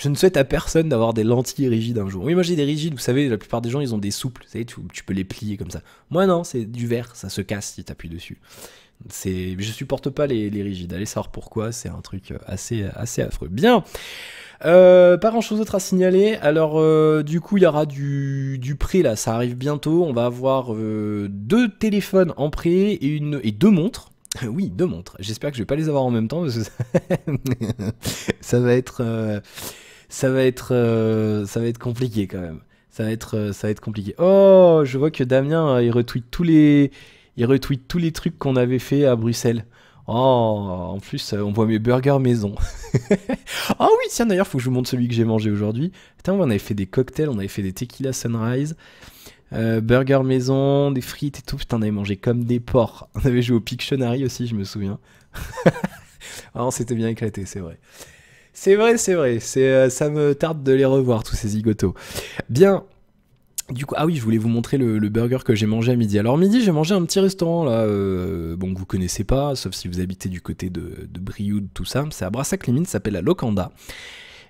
ne souhaite à personne d'avoir des lentilles rigides un jour. Oui, moi j'ai des rigides, vous savez, la plupart des gens, ils ont des souples, vous savez, tu, peux les plier comme ça. Moi non, c'est du verre, ça se casse si t'appuies dessus. C'est, je supporte pas les, rigides, allez savoir pourquoi, c'est un truc euh, assez, assez affreux. Bien euh, pas grand chose d'autre à signaler. Alors, euh, du coup, il y aura du, prêt là, ça arrive bientôt. On va avoir euh, deux téléphones en prêt et, deux montres. [LAUGHS] Oui, deux montres. J'espère que je vais pas les avoir en même temps parce que ça, va [LAUGHS] être, ça va être, ça va être compliqué quand même. Ça va être, ça va être compliqué. Oh, je vois que Damien il tous les, il retweet tous les trucs qu'on avait fait à Bruxelles. Oh, en plus, euh, on voit mes burgers maison. [LAUGHS] Ah oh oui, tiens, d'ailleurs, faut que je vous montre celui que j'ai mangé aujourd'hui. Putain, on avait fait des cocktails, on avait fait des tequila sunrise, euh, burgers maison, des frites et tout. Putain, on avait mangé comme des porcs. [LAUGHS] On avait joué au Pictionary aussi, je me souviens. ah, [LAUGHS] c'était bien éclaté, c'est vrai. C'est vrai, c'est vrai. Euh, ça me tarde de les revoir, tous ces zigotos. Bien, coup, ah oui, je voulais vous montrer le, burger que j'ai mangé à midi. Alors midi, j'ai mangé un petit restaurant là, euh, bon que vous connaissez pas, sauf si vous habitez du côté de, de Brioude, tout ça. C'est à Brassac Limine, ça s'appelle la Locanda.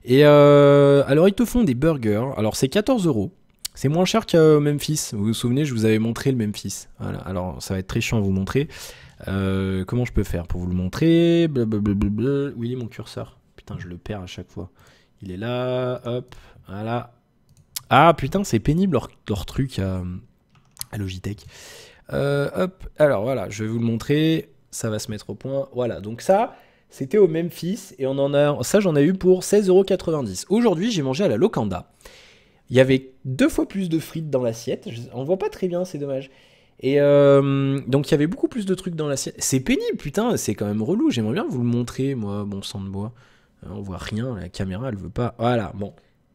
Et euh, alors ils te font des burgers. Alors c'est 14 euros. C'est moins cher qu'à Memphis. Vous vous souvenez, je vous avais montré le Memphis. Alors ça va être très chiant à vous montrer. Euh, comment je peux faire pour vous le montrer Blablabla. Oui, mon curseur. Putain, je le perds à chaque fois. Il est là. Hop. Voilà. Ah putain, c'est pénible leur, leur truc euh, à, Logitech. Euh, hop, alors voilà, je vais vous le montrer. Ça va se mettre au point. Voilà, donc ça, c'était au Memphis et on en a, ça j'en ai eu pour 16,90€. Aujourd'hui, j'ai mangé à la Locanda. Il y avait deux fois plus de frites dans l'assiette. On voit pas très bien, c'est dommage. Et euh, donc il y avait beaucoup plus de trucs dans l'assiette. C'est pénible, putain, c'est quand même relou. J'aimerais bien vous le montrer, moi, bon sang de bois. On voit rien, la caméra elle veut pas. Voilà, bon.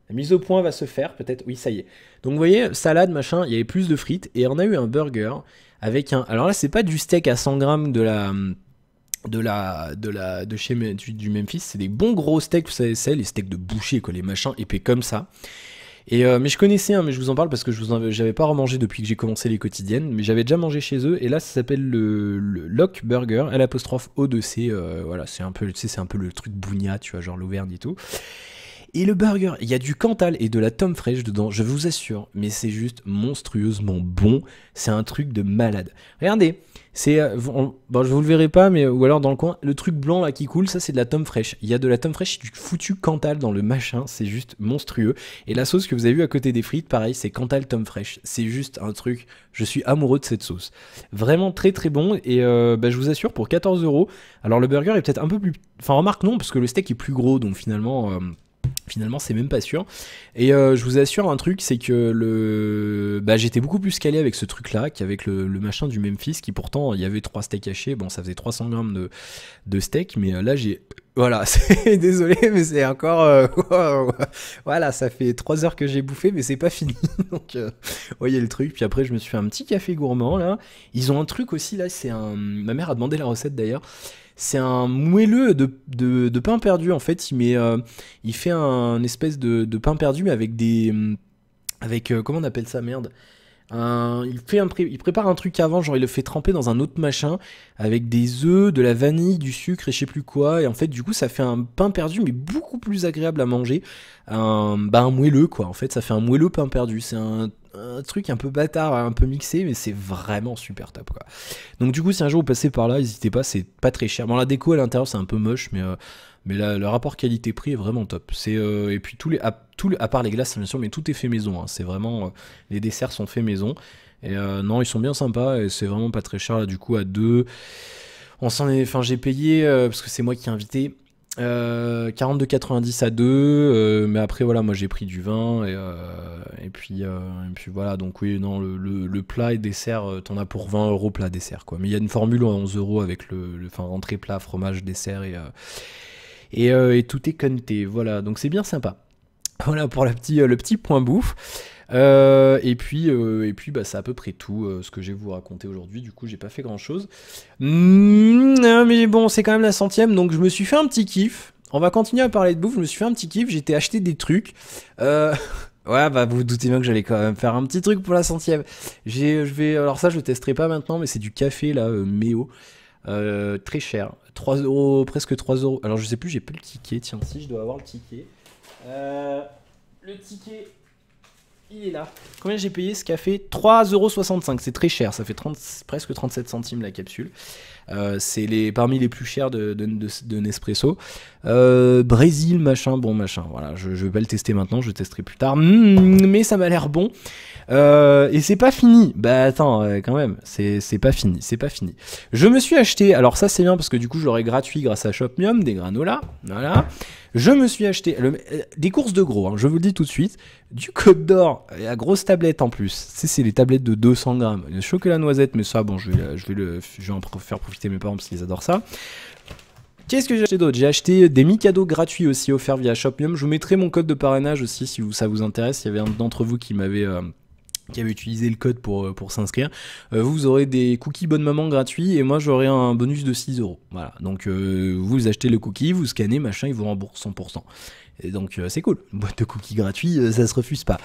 La mise au point va se faire, peut-être. Oui, ça y est. Donc vous voyez, salade, machin, il y avait plus de frites et on a eu un burger avec un. Alors là, c'est pas du steak à 100 grammes de la. De la, de la, de chez du, Memphis, c'est des bons gros steaks, vous savez, c'est les steaks de boucher, quoi, les machins épais comme ça. Et euh, mais je connaissais mais je vous en parle parce que je vous j'avais pas remangé depuis que j'ai commencé les quotidiennes, mais j'avais déjà mangé chez eux. Et là, ça s'appelle le, Lock Burger, l'apostrophe O2C. Euh, voilà, c'est un peu, tu sais, c'est un peu le truc bougna, tu vois, genre l'Auvergne et tout. Et le burger, il y a du Cantal et de la tome fraîche dedans, je vous assure, mais c'est juste monstrueusement bon, c'est un truc de malade. Regardez, c'est, euh, bon, je vous le verrai pas, mais euh, ou alors dans le coin, le truc blanc là qui coule, ça c'est de la tome fraîche. Il y a de la tome fraîche, du foutu Cantal dans le machin, c'est juste monstrueux. Et la sauce que vous avez vue à côté des frites, pareil, c'est Cantal tome fraîche. C'est juste un truc, je suis amoureux de cette sauce. Vraiment très très bon et euh, bah, je vous assure pour 14 euros. Alors le burger est peut-être un peu plus, enfin remarque non parce que le steak est plus gros, donc finalement. Finalement, c'est même pas sûr. Et euh, je vous assure un truc, c'est que le, bah, j'étais beaucoup plus calé avec ce truc-là qu'avec le, machin du Memphis, qui pourtant, il y avait trois steaks hachés. Bon, ça faisait 300 grammes de, de steak, mais euh, là, j'ai voilà, [LAUGHS] désolé, mais c'est encore. Euh, [LAUGHS] voilà, ça fait 3 heures que j'ai bouffé, mais c'est pas fini. [LAUGHS] Donc, voyez le truc. Puis après, je me suis fait un petit café gourmand, là. Ils ont un truc aussi, là, c'est un. Ma mère a demandé la recette d'ailleurs. C'est un moelleux de, pain perdu en fait. Il, euh, il fait un espèce de, pain perdu avec des. Hum, avec. Euh, comment on appelle ça Merde il, fait il prépare un truc avant, genre il le fait tremper dans un autre machin avec des œufs, de la vanille, du sucre et je sais plus quoi. Et en fait, du coup, ça fait un pain perdu, mais beaucoup plus agréable à manger. Un, bah, un moelleux, quoi. En fait, ça fait un moelleux pain perdu. C'est un, truc un peu bâtard, un peu mixé, mais c'est vraiment super top, quoi. Donc, du coup, si un jour vous passez par là, n'hésitez pas, c'est pas très cher. Bon, la déco à l'intérieur, c'est un peu moche, mais. Euh, mais le rapport qualité-prix est vraiment top. C'est euh, et puis tous les, à, à part les glaces hein, bien sûr, mais tout est fait maison. Hein. C'est vraiment euh, les desserts sont faits maison. Et euh, non, ils sont bien sympas et c'est vraiment pas très cher là. Du coup à deux, on s'en est. Enfin j'ai payé parce que c'est moi qui ai invité. 42,90 à 2, mais après voilà, moi j'ai pris du vin et, et puis, puis voilà. Donc, oui, non, le, plat et dessert, t'en as pour 20 euros plat dessert quoi. Mais il y a une formule à 11 euros avec le, le enfin, entrée plat, fromage, dessert et, euh, et, tout est canté. Voilà, donc c'est bien sympa. Voilà pour la petit, euh, le petit point bouffe. Euh, et puis, et puis bah, c'est à peu près tout ce que j'ai vous raconter aujourd'hui. Du coup, j'ai pas fait grand chose. Hmm, mais bon, c'est quand même la centième, donc je me suis fait un petit kiff. On va continuer à parler de bouffe. Je me suis fait un petit kiff. J'étais acheté des trucs. [LAUGHS] ouais, bah vous, vous doutez bien que j'allais quand même faire un petit truc pour la centième. J'ai, je vais, alors ça, je le testerai pas maintenant, mais c'est du café là, méo. Euh, très cher. 3 euros, presque 3 euros. Alors je sais plus, j'ai plus le ticket. Tiens, si je dois avoir le ticket. Euh, le ticket, il est là. Combien j'ai payé ce café euros, C'est très cher, ça fait 30, presque 37 centimes la capsule. Euh, c'est les, parmi les plus chers de, de, de, Nespresso. Brésil, machin, bon, machin. Voilà, je, vais pas le tester maintenant, je testerai plus tard. Hmm, mais ça m'a l'air bon. Euh, et c'est pas fini. Bah attends, euh, quand même, c'est pas fini, c'est pas fini. Je me suis acheté, alors ça c'est bien parce que du coup j'aurai gratuit grâce à Shopmium, des granolas, voilà. Je me suis acheté euh, des courses de gros, hein. je vous le dis tout de suite, du code d'or, la grosse tablette en plus. C'est les tablettes de 200 grammes. Le chocolat noisette, mais ça, bon, je vais, je vais, je vais en faire profiter mes parents parce qu'ils adorent ça. Qu'est-ce que j'ai acheté d'autre J'ai acheté des mi gratuits aussi offerts via Shopmium. Je vous mettrai mon code de parrainage aussi si ça vous intéresse. Il y avait un d'entre vous qui m'avait qui avait utilisé le code pour, euh, pour s'inscrire. Euh, vous aurez des cookies bonne maman gratuits et moi j'aurai un bonus de 6 euros. Voilà, donc euh, vous achetez le cookie, vous scannez, machin, ils vous remboursent 100%. Et donc c'est cool, boîte de cookies gratuits, ça se refuse pas.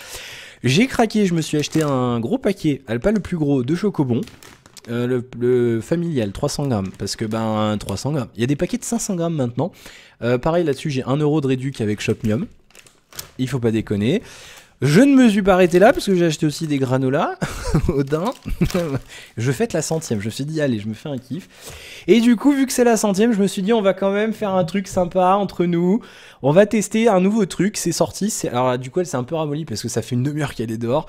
J'ai craqué, je me suis acheté un gros paquet, pas le plus gros, de Chocobon, le, familial 300 grammes parce que ben 300 grammes il y a des paquets de 500 grammes maintenant pareil là dessus j'ai 1 euro de réduc avec Shopmium il faut pas déconner je ne me suis pas arrêté là parce que j'ai acheté aussi des granolas [LAUGHS] au din. [LAUGHS] je fête la centième. Je me suis dit, allez, je me fais un kiff. Et du coup, vu que c'est la centième, je me suis dit, on va quand même faire un truc sympa entre nous. On va tester un nouveau truc. C'est sorti. Alors, du coup, elle s'est un peu ramollie parce que ça fait une demi-heure qu'elle est dehors.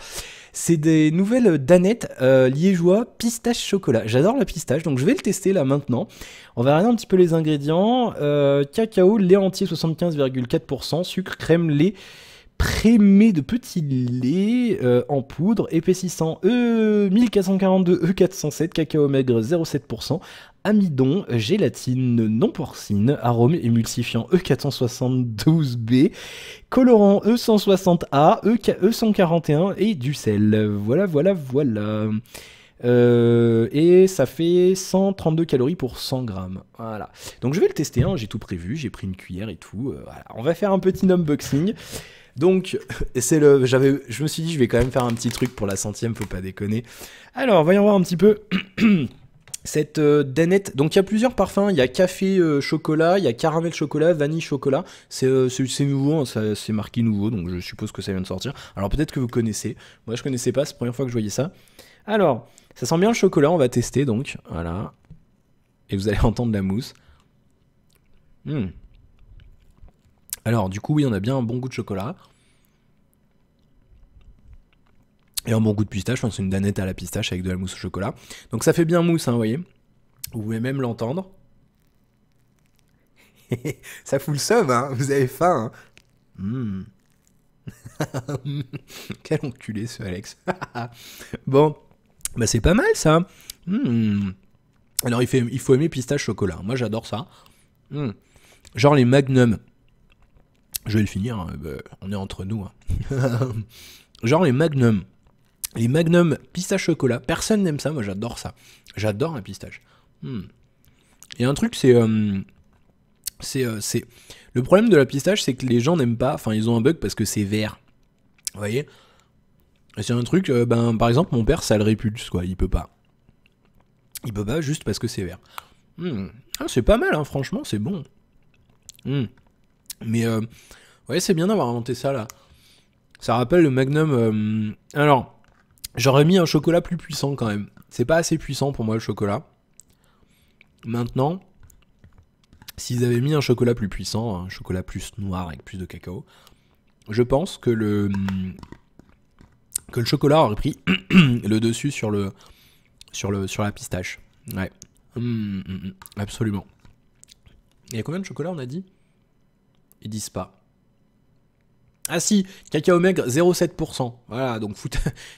C'est des nouvelles danettes euh, liégeois pistache chocolat. J'adore la pistache, donc je vais le tester là maintenant. On va regarder un petit peu les ingrédients. Euh, cacao, lait entier 75,4%, sucre, crème, lait prémé de petits laits euh, en poudre, épaississant E 1442 E407, cacao maigre 0,7%, amidon, gélatine non porcine, arôme émulsifiant E472B, colorant E160A, E141 e et du sel. Voilà, voilà, voilà. Euh, et ça fait 132 calories pour 100 grammes. Voilà. Donc je vais le tester, hein. j'ai tout prévu, j'ai pris une cuillère et tout. Euh, On va faire un petit unboxing. Donc, [LAUGHS] c'est le, j'avais, je me suis dit, je vais quand même faire un petit truc pour la centième, faut pas déconner. Alors, voyons voir un petit peu. [CLEARS THROAT] Cette euh, Danette, donc il y a plusieurs parfums, il y a café euh, chocolat, il y a caramel chocolat, vanille chocolat, c'est euh, nouveau, hein, c'est marqué nouveau, donc je suppose que ça vient de sortir. Alors peut-être que vous connaissez, moi je connaissais pas, c'est la première fois que je voyais ça. Alors, ça sent bien le chocolat, on va tester donc, voilà. Et vous allez [LAUGHS] entendre la mousse. Hum. Alors, du coup, oui, on a bien un bon goût de chocolat. Et un bon goût de pistache, c'est une danette à la pistache avec de la mousse au chocolat. Donc ça fait bien mousse, hein, vous voyez. Vous pouvez même l'entendre. [LAUGHS] ça fout le sauve hein, vous avez faim. Hein. Hmm. [LAUGHS] Quel enculé ce Alex. [LAUGHS] bon, bah c'est pas mal ça. Hmm. Alors il, fait, il faut aimer pistache chocolat. Moi j'adore ça. Hmm. Genre les magnums. Je vais le finir, hein, euh, on est entre nous. Hein. [LAUGHS] Genre les Magnum. Les magnums pistache chocolat, personne n'aime ça, moi j'adore ça. J'adore la pistache. Hmm. Et un truc, c'est. Euh, c'est, euh, c'est... Le problème de la pistache, c'est que les gens n'aiment pas, enfin ils ont un bug parce que c'est vert. Vous voyez C'est un truc, ben, par exemple, mon père, ça le répulse, quoi, il peut pas. Il peut pas juste parce que c'est vert. Hmm. Ah, c'est pas mal, hein, franchement, c'est bon. Hmm. Mais euh, ouais, c'est bien d'avoir inventé ça là. Ça rappelle le Magnum. Euh, alors, j'aurais mis un chocolat plus puissant quand même. C'est pas assez puissant pour moi le chocolat. Maintenant, s'ils avaient mis un chocolat plus puissant, un chocolat plus noir avec plus de cacao, je pense que le que le chocolat aurait pris [CLEARS THROAT] le dessus sur le sur le sur la pistache. Ouais. Hum, hum, hum, absolument. Il y a combien de chocolat on a dit ils disent pas. Ah si, cacao maigre 0,7%. Voilà, donc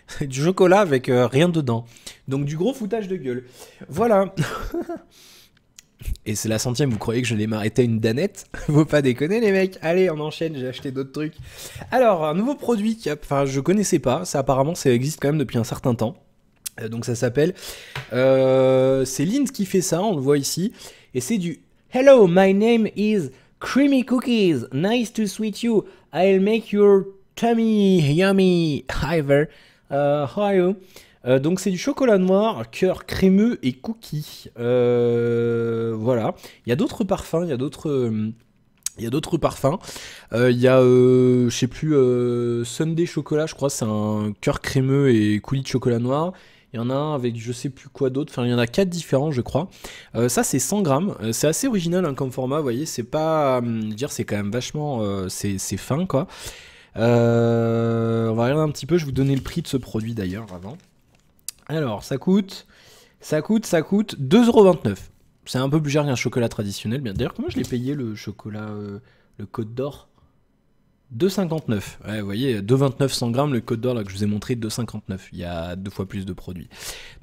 c'est [LAUGHS] du chocolat avec euh, rien dedans. Donc du gros foutage de gueule. Voilà. [LAUGHS] Et c'est la centième, vous croyez que je vais m'arrêter une danette [LAUGHS] Faut pas déconner les mecs. Allez, on enchaîne, j'ai acheté d'autres trucs. Alors, un nouveau produit qui enfin je connaissais pas, ça apparemment ça existe quand même depuis un certain temps. Euh, donc ça s'appelle euh, c'est Lind qui fait ça, on le voit ici et c'est du Hello, my name is Creamy cookies, nice to sweet you. I'll make your tummy yummy. Hi there. Uh, how euh, donc c'est du chocolat noir, cœur crémeux et cookies, euh, voilà. Il y a d'autres parfums, il y a d'autres. Euh, il y a d'autres parfums. il y a, je sais plus, Sunday chocolat, je crois, c'est un cœur crémeux et coulis de chocolat noir. Il y en a un avec je sais plus quoi d'autre. Enfin, il y en a quatre différents, je crois. Euh, ça, c'est 100 grammes. Euh, c'est assez original hein, comme format. Vous voyez, c'est pas. Hum, dire, c'est quand même vachement. Euh, c'est fin, quoi. on va regarder un petit peu. Je vais vous donner le prix de ce produit d'ailleurs avant. Alors, ça coûte. Ça coûte, ça coûte 2,29€. C'est un peu plus cher qu'un chocolat traditionnel. Bien D'ailleurs, comment je l'ai payé le chocolat. le code d'Or 2,59. Ouais, vous voyez, 2,29 100 grammes, le code d'or que je vous ai montré, 2,59. Il y a deux fois plus de produits.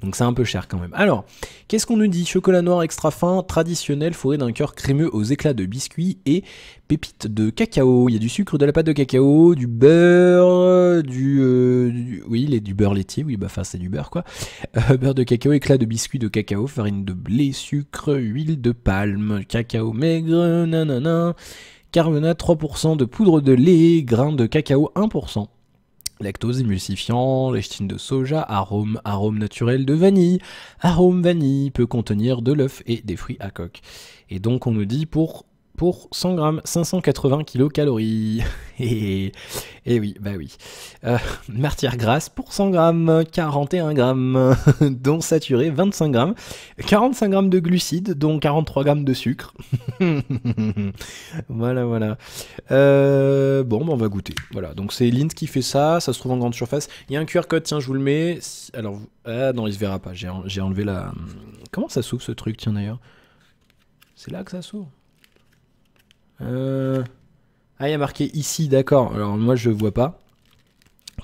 Donc c'est un peu cher quand même. Alors, qu'est-ce qu'on nous dit Chocolat noir extra fin, traditionnel, fourré d'un cœur crémeux aux éclats de biscuits et pépites de cacao. Il y a du sucre, de la pâte de cacao, du beurre, euh, euh, du... oui, du beurre laitier, oui, bah enfin c'est du beurre quoi. Euh, beurre de cacao, éclat de biscuits de cacao, farine de blé, sucre, huile de palme, cacao maigre, nanana carbonate 3%, de poudre de lait, grains de cacao 1%. Lactose émulsifiant, lestine de soja, arôme, arôme naturel de vanille. Arôme vanille peut contenir de l'œuf et des fruits à coque. Et donc on nous dit pour pour 100 g, 580 kilocalories. [LAUGHS] et, oui, bah oui. Euh, grasse pour 100 g, 41 g dont saturé 25 g, 45 g de glucides, dont 43 g de sucre. [LAUGHS] voilà, voilà. Euh, bon, bah, on va goûter. Voilà, donc c'est Lint qui fait ça, ça se trouve en grande surface. Il y a un QR code, tiens, je vous le mets. Alors, ah, non, il se verra pas, j'ai enlevé la... Comment ça s'ouvre ce truc, tiens d'ailleurs C'est là que ça s'ouvre euh, ah, il y a marqué ici, d'accord. Alors moi, je vois pas.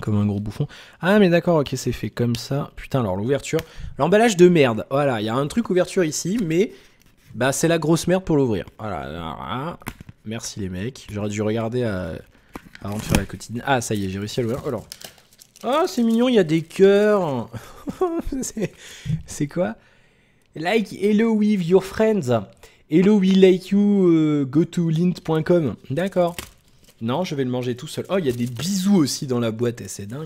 Comme un gros bouffon. Ah, mais d'accord, ok, c'est fait comme ça. Putain, alors l'ouverture. L'emballage de merde. Voilà, il y a un truc ouverture ici, mais bah c'est la grosse merde pour l'ouvrir. Voilà, Merci les mecs. J'aurais dû regarder euh, avant de faire la quotidienne. Ah, ça y est, j'ai réussi à l'ouvrir. Alors. Oh, ah, c'est mignon, il y a des cœurs. [LAUGHS] c'est quoi Like hello with your friends. Hello, we like you, euh, go to lint.com. D'accord. Non, je vais le manger tout seul. Oh, il y a des bisous aussi dans la boîte, eh, c'est dingue.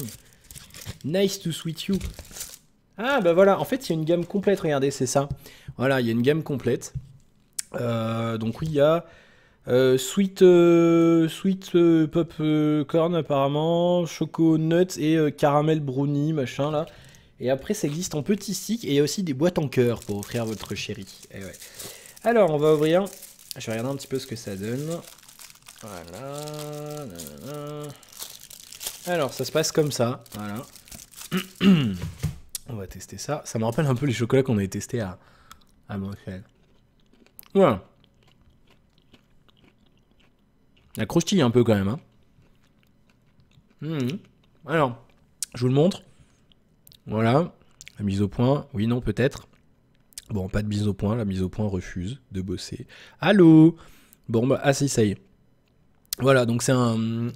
Nice to sweet you. Ah, bah voilà, en fait, il y a une gamme complète, regardez, c'est ça. Voilà, il y a une gamme complète. Euh, donc, oui, il y a euh, sweet, sweet popcorn, apparemment, choco nuts et caramel brownie, machin, là. Et après, ça existe en petits sticks et il y a aussi des boîtes en cœur pour offrir à votre chérie. Eh ouais. Alors, on va ouvrir. Je vais regarder un petit peu ce que ça donne. Voilà. Alors, ça se passe comme ça. Voilà. [CLEARS THROAT] on va tester ça. Ça me rappelle un peu les chocolats qu'on avait testés à, à Voilà. La croustille un peu quand même. Hein. Hmm. Alors, je vous le montre. Voilà. La mise au point. Oui, non, peut-être. Bon, pas de mise au point, la mise au point refuse de bosser. Allô Bon, bah, ah si, ça y est. Voilà, donc c'est un... un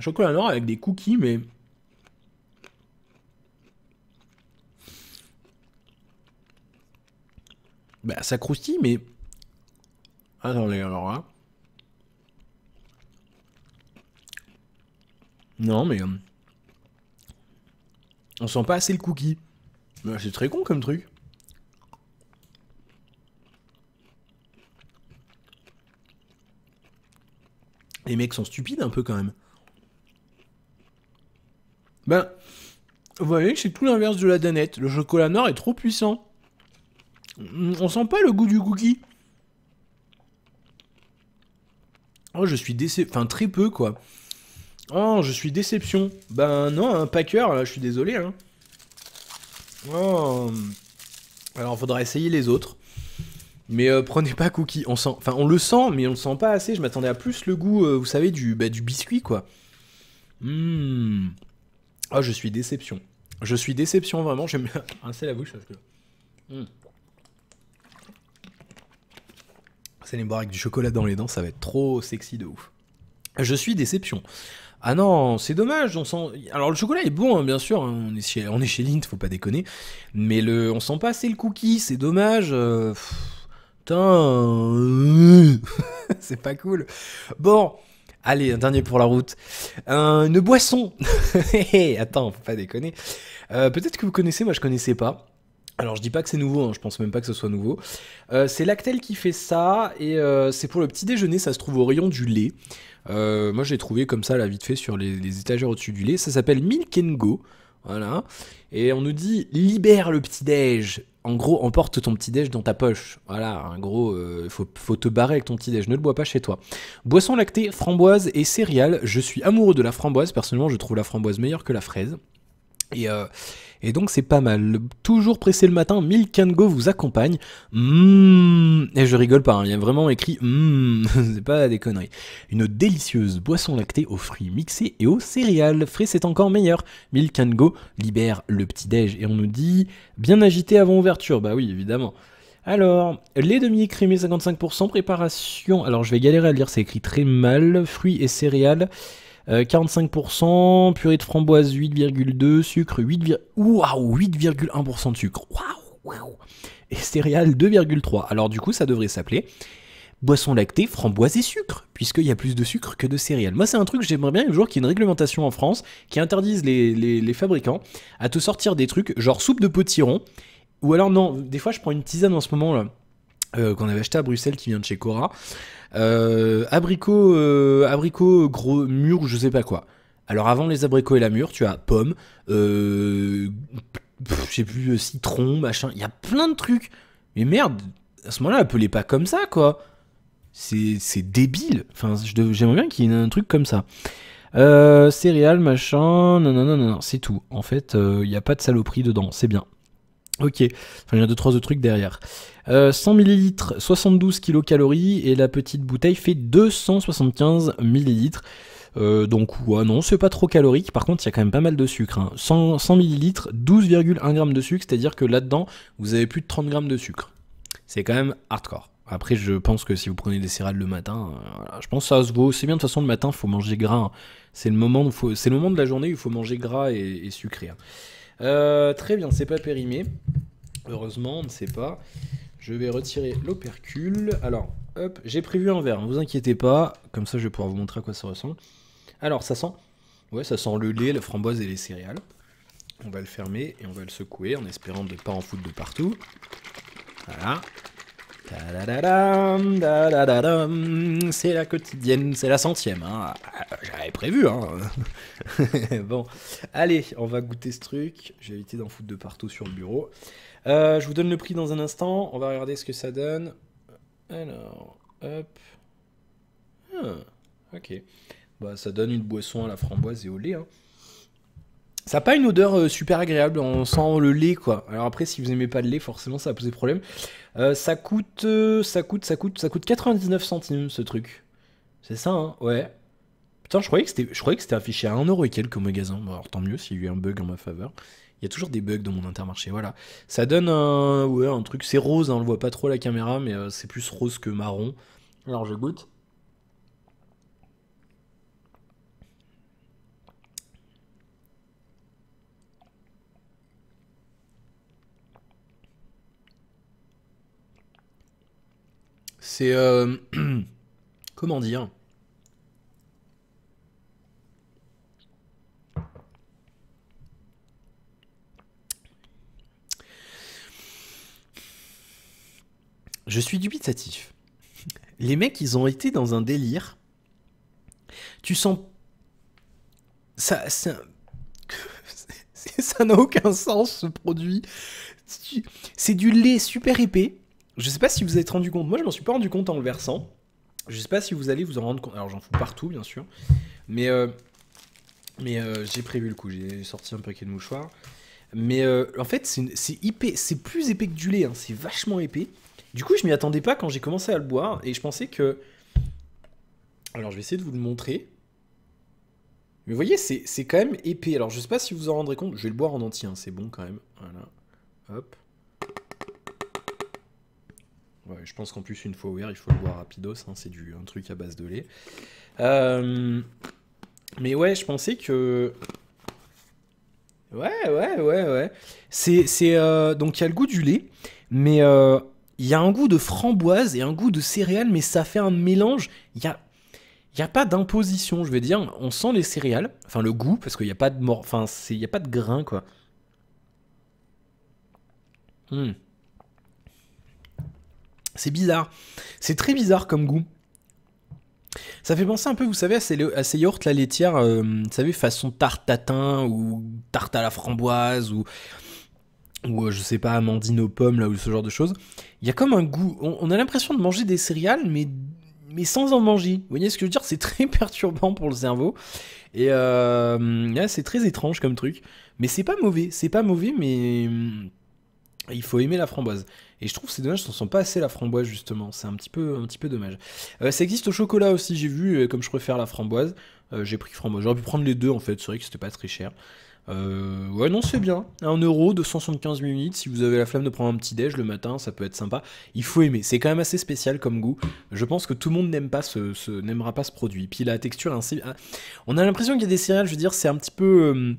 chocolat noir avec des cookies, mais... Bah, ça croustille, mais... Attendez, alors là... Hein. Non, mais... Euh, on sent pas assez le cookie. Bah, c'est très con comme truc. Les mecs sont stupides un peu quand même. Ben, vous voyez que c'est tout l'inverse de la danette. Le chocolat noir est trop puissant. Mm, on sent pas le goût du cookie. Oh, je suis déçu. Enfin, très peu, quoi. Oh, je suis déception. Ben non, un packer, là, je suis désolé. Hein. Oh. Alors, faudra essayer les autres. Mais euh, prenez pas cookie. On enfin, on le sent, mais on le sent pas assez. Je m'attendais à plus le goût, euh, vous savez, du, bah, du biscuit, quoi. Mmh. Ah, je suis déception. Je suis déception, vraiment. j'aime bien, [LAUGHS] la bouche parce que. Mmh. C'est les boire avec du chocolat dans les dents, ça va être trop sexy de ouf. Je suis déception. Ah non, c'est dommage. On sent... Alors le chocolat est bon, hein, bien sûr. Hein, on est chez, on est chez faut pas déconner. Mais le, on sent pas assez le cookie, c'est dommage. Euh, putain, euh, [LAUGHS] c'est pas cool. Bon, allez, un dernier pour la route. une boisson. [LAUGHS] Attends, faut pas déconner. Euh, peut-être que vous connaissez, moi je connaissais pas. Alors je dis pas que c'est nouveau, hein, je pense même pas que ce soit nouveau. Euh, c'est Lactel qui fait ça et euh, c'est pour le petit déjeuner, ça se trouve au rayon du lait. Euh, moi je l'ai trouvé comme ça là vite fait sur les, étagères au-dessus du lait, ça s'appelle Milk Go. Voilà. Et on nous dit libère le petit déj. En gros, emporte ton petit déj dans ta poche. Voilà, en gros, faut, faut te barrer avec ton petit déj, ne le bois pas chez toi. Boisson lactée, framboise et céréales. Je suis amoureux de la framboise, personnellement je trouve la framboise meilleure que la fraise. Et et donc c'est pas mal. Toujours pressé le matin, Go vous accompagne. Mmm... et je rigole pas, hein, il y a vraiment écrit mmh, [LAUGHS] c'est pas des conneries. Une délicieuse boisson lactée aux fruits mixés et aux céréales. Frais, c'est encore meilleur. Go libère le petit-déj et on nous dit bien agité avant ouverture. Bah oui, évidemment. Alors, les demi écrémé 55%, préparation. Alors, je vais galérer à lire, c'est écrit très mal. Fruits et céréales. 45%, euh, purée de framboise 8,2, sucre 8,1% de sucre. Waouh, Et céréales 2,3. Alors du coup, ça devrait s'appeler boisson lactée, framboise et sucre, puisqu'il y a plus de sucre que de céréales. Moi, c'est un truc, que j'aimerais bien un jour qu'il y ait une réglementation en France qui interdise les, les fabricants à te sortir des trucs genre soupe de potiron, ou alors non, des fois je prends une tisane en ce moment là euh, qu'on avait acheté à Bruxelles qui vient de chez Cora. Euh, abricot, euh, abricot, gros mûr, je sais pas quoi. Alors avant les abricots et la mûre, tu as pomme, euh, plus, euh, citron, machin. Il y a plein de trucs. Mais merde, à ce moment-là, appelez pas comme ça, quoi. C'est débile. Enfin, j'aimerais bien qu'il y ait un truc comme ça. Euh, céréales, machin, non, non, non, non, c'est tout. En fait, il n'y a pas de saloperie dedans, c'est bien. Ok, il y a deux, trois autres trucs derrière. 100 ml, 72 kcal et la petite bouteille fait 275 ml. Euh, donc ouais, non, c'est pas trop calorique. Par contre, il y a quand même pas mal de sucre. 100, ml, 12,1 g de sucre, c'est-à-dire que là-dedans, vous avez plus de 30 g de sucre. C'est quand même hardcore. Après, je pense que si vous prenez des céréales le matin, euh, je pense que ça se vaut. C'est bien de toute façon le matin, il faut manger gras. Hein. C'est le moment, c'est le moment de la journée où il faut manger gras et, sucré. Hein. Euh, très bien, c'est pas périmé. Heureusement, on ne sait pas. Je vais retirer l'opercule. Alors, hop, j'ai prévu un verre, ne hein, vous inquiétez pas. Comme ça, je vais pouvoir vous montrer à quoi ça ressemble. Alors, ça sent Ouais, ça sent le lait, la framboise et les céréales. On va le fermer et on va le secouer en espérant ne pas en foutre de partout. Voilà. C'est la quotidienne, c'est la centième. Hein. Ah, j'avais prévu. Hein. [LAUGHS] bon, allez, on va goûter ce truc. J'ai évité d'en foutre de partout sur le bureau. Euh, je vous donne le prix dans un instant. On va regarder ce que ça donne. Alors, hop. Ah, ok. Bah, ça donne une boisson à la framboise et au lait. Hein. Ça n'a pas une odeur euh, super agréable, on sent le lait quoi. Alors après, si vous aimez pas le lait, forcément ça va poser problème. Euh, euh, ça coûte, ça coûte, ça coûte, ça coûte 99 centimes ce truc. C'est ça, hein Ouais. Putain, je croyais que c'était, je croyais que c'était affiché à 1€ euro et quelques au magasin. Bon, alors tant mieux s'il y a eu un bug en ma faveur. Il y a toujours des bugs dans mon intermarché, voilà. Ça donne un, ouais, un truc, c'est rose, hein, on le voit pas trop à la caméra, mais c'est plus rose que marron. Alors je goûte. C'est. Euh, [CLEARS THROAT] comment dire Je suis dubitatif. Les mecs, ils ont été dans un délire. Tu sens. Ça. ça... [LAUGHS] ça n'a aucun sens ce produit. C'est du lait super épais je sais pas si vous vous êtes rendu compte. Moi, je m'en suis pas rendu compte en le versant. Je sais pas si vous allez vous en rendre compte. Alors, j'en fous partout, bien sûr. Mais, euh, mais euh, j'ai prévu le coup. J'ai sorti un paquet de mouchoirs. Mais euh, en fait, c'est épais. C'est plus épais que du lait. Hein. C'est vachement épais. Du coup, je m'y attendais pas quand j'ai commencé à le boire. Et je pensais que. Alors, je vais essayer de vous le montrer. Mais vous voyez, c'est quand même épais. Alors, je sais pas si vous en rendrez compte. Je vais le boire en entier. Hein. C'est bon quand même. Voilà. Hop je pense qu'en plus, une fois ouvert, il faut le boire rapidos. Hein, c'est un truc à base de lait. Euh, mais ouais, je pensais que. Ouais, ouais, ouais, ouais. C'est, euh, donc il y a le goût du lait, mais euh, il y a un goût de framboise et un goût de céréales, mais ça fait un mélange. Il y a, pas d'imposition, je veux dire. On sent les céréales, enfin le goût, parce qu'il n'y a pas de mort, il a pas de grain quoi. Hmm. C'est bizarre. C'est très bizarre comme goût. Ça fait penser un peu, vous savez, à ces, à la laitière, euh, vous savez, façon tarte tatin ou tarte à la framboise ou, ou euh, je sais pas, amandine aux pommes, là, ou ce genre de choses. Il y a comme un goût. On, a l'impression de manger des céréales, mais, mais sans en manger. Vous voyez ce que je veux dire C'est très [LAUGHS] perturbant pour le cerveau. Et euh, c'est très étrange comme truc. Mais c'est pas mauvais. C'est pas mauvais, mais il faut aimer la framboise. Et je trouve c'est dommage, ne sont pas assez la framboise justement. C'est un petit peu, un petit peu dommage. Euh, ça existe au chocolat aussi, j'ai vu. Euh, comme je préfère la framboise, euh, j'ai pris framboise. J'aurais pu prendre les deux en fait. C'est vrai que c'était pas très cher. ouais, non, c'est bien. 1 euro, 275 minutes. Si vous avez la flamme de prendre un petit déj le matin, ça peut être sympa. Il faut aimer. C'est quand même assez spécial comme goût. Je pense que tout le monde n'aime pas ce, n'aimera pas ce produit. Puis la texture, ainsi, ah, on a l'impression qu'il y a des céréales. Je veux dire, c'est un petit peu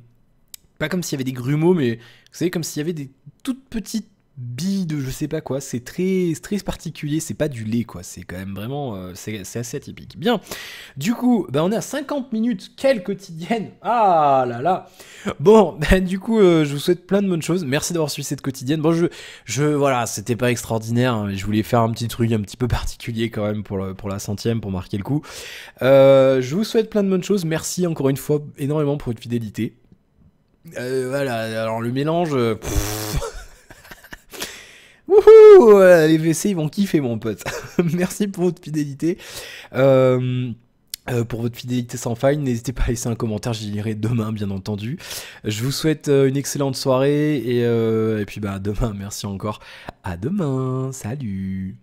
pas comme s'il y avait des grumeaux, mais vous savez, comme s'il y avait des toutes petites billes de je sais pas quoi. C'est très, très particulier, c'est pas du lait, quoi. C'est quand même vraiment, euh, c'est assez atypique. Bien, du coup, bah, on est à 50 minutes, quelle quotidienne Ah là là Bon, ben [LAUGHS] du coup, euh, je vous souhaite plein de bonnes choses. Merci d'avoir suivi cette quotidienne. Bon, je, je voilà, c'était pas extraordinaire, hein, je voulais faire un petit truc un petit peu particulier quand même pour, pour la centième, pour marquer le coup. Euh, je vous souhaite plein de bonnes choses. Merci encore une fois énormément pour votre fidélité. Euh, voilà, alors le mélange. Euh, [LAUGHS] euh, les VC, ils vont kiffer, mon pote. [LAUGHS] Merci pour votre fidélité. pour votre fidélité sans faille, n'hésitez pas à laisser un commentaire, j'y lirai demain bien entendu. Je vous souhaite une excellente soirée et, puis bah demain, merci encore. À demain, salut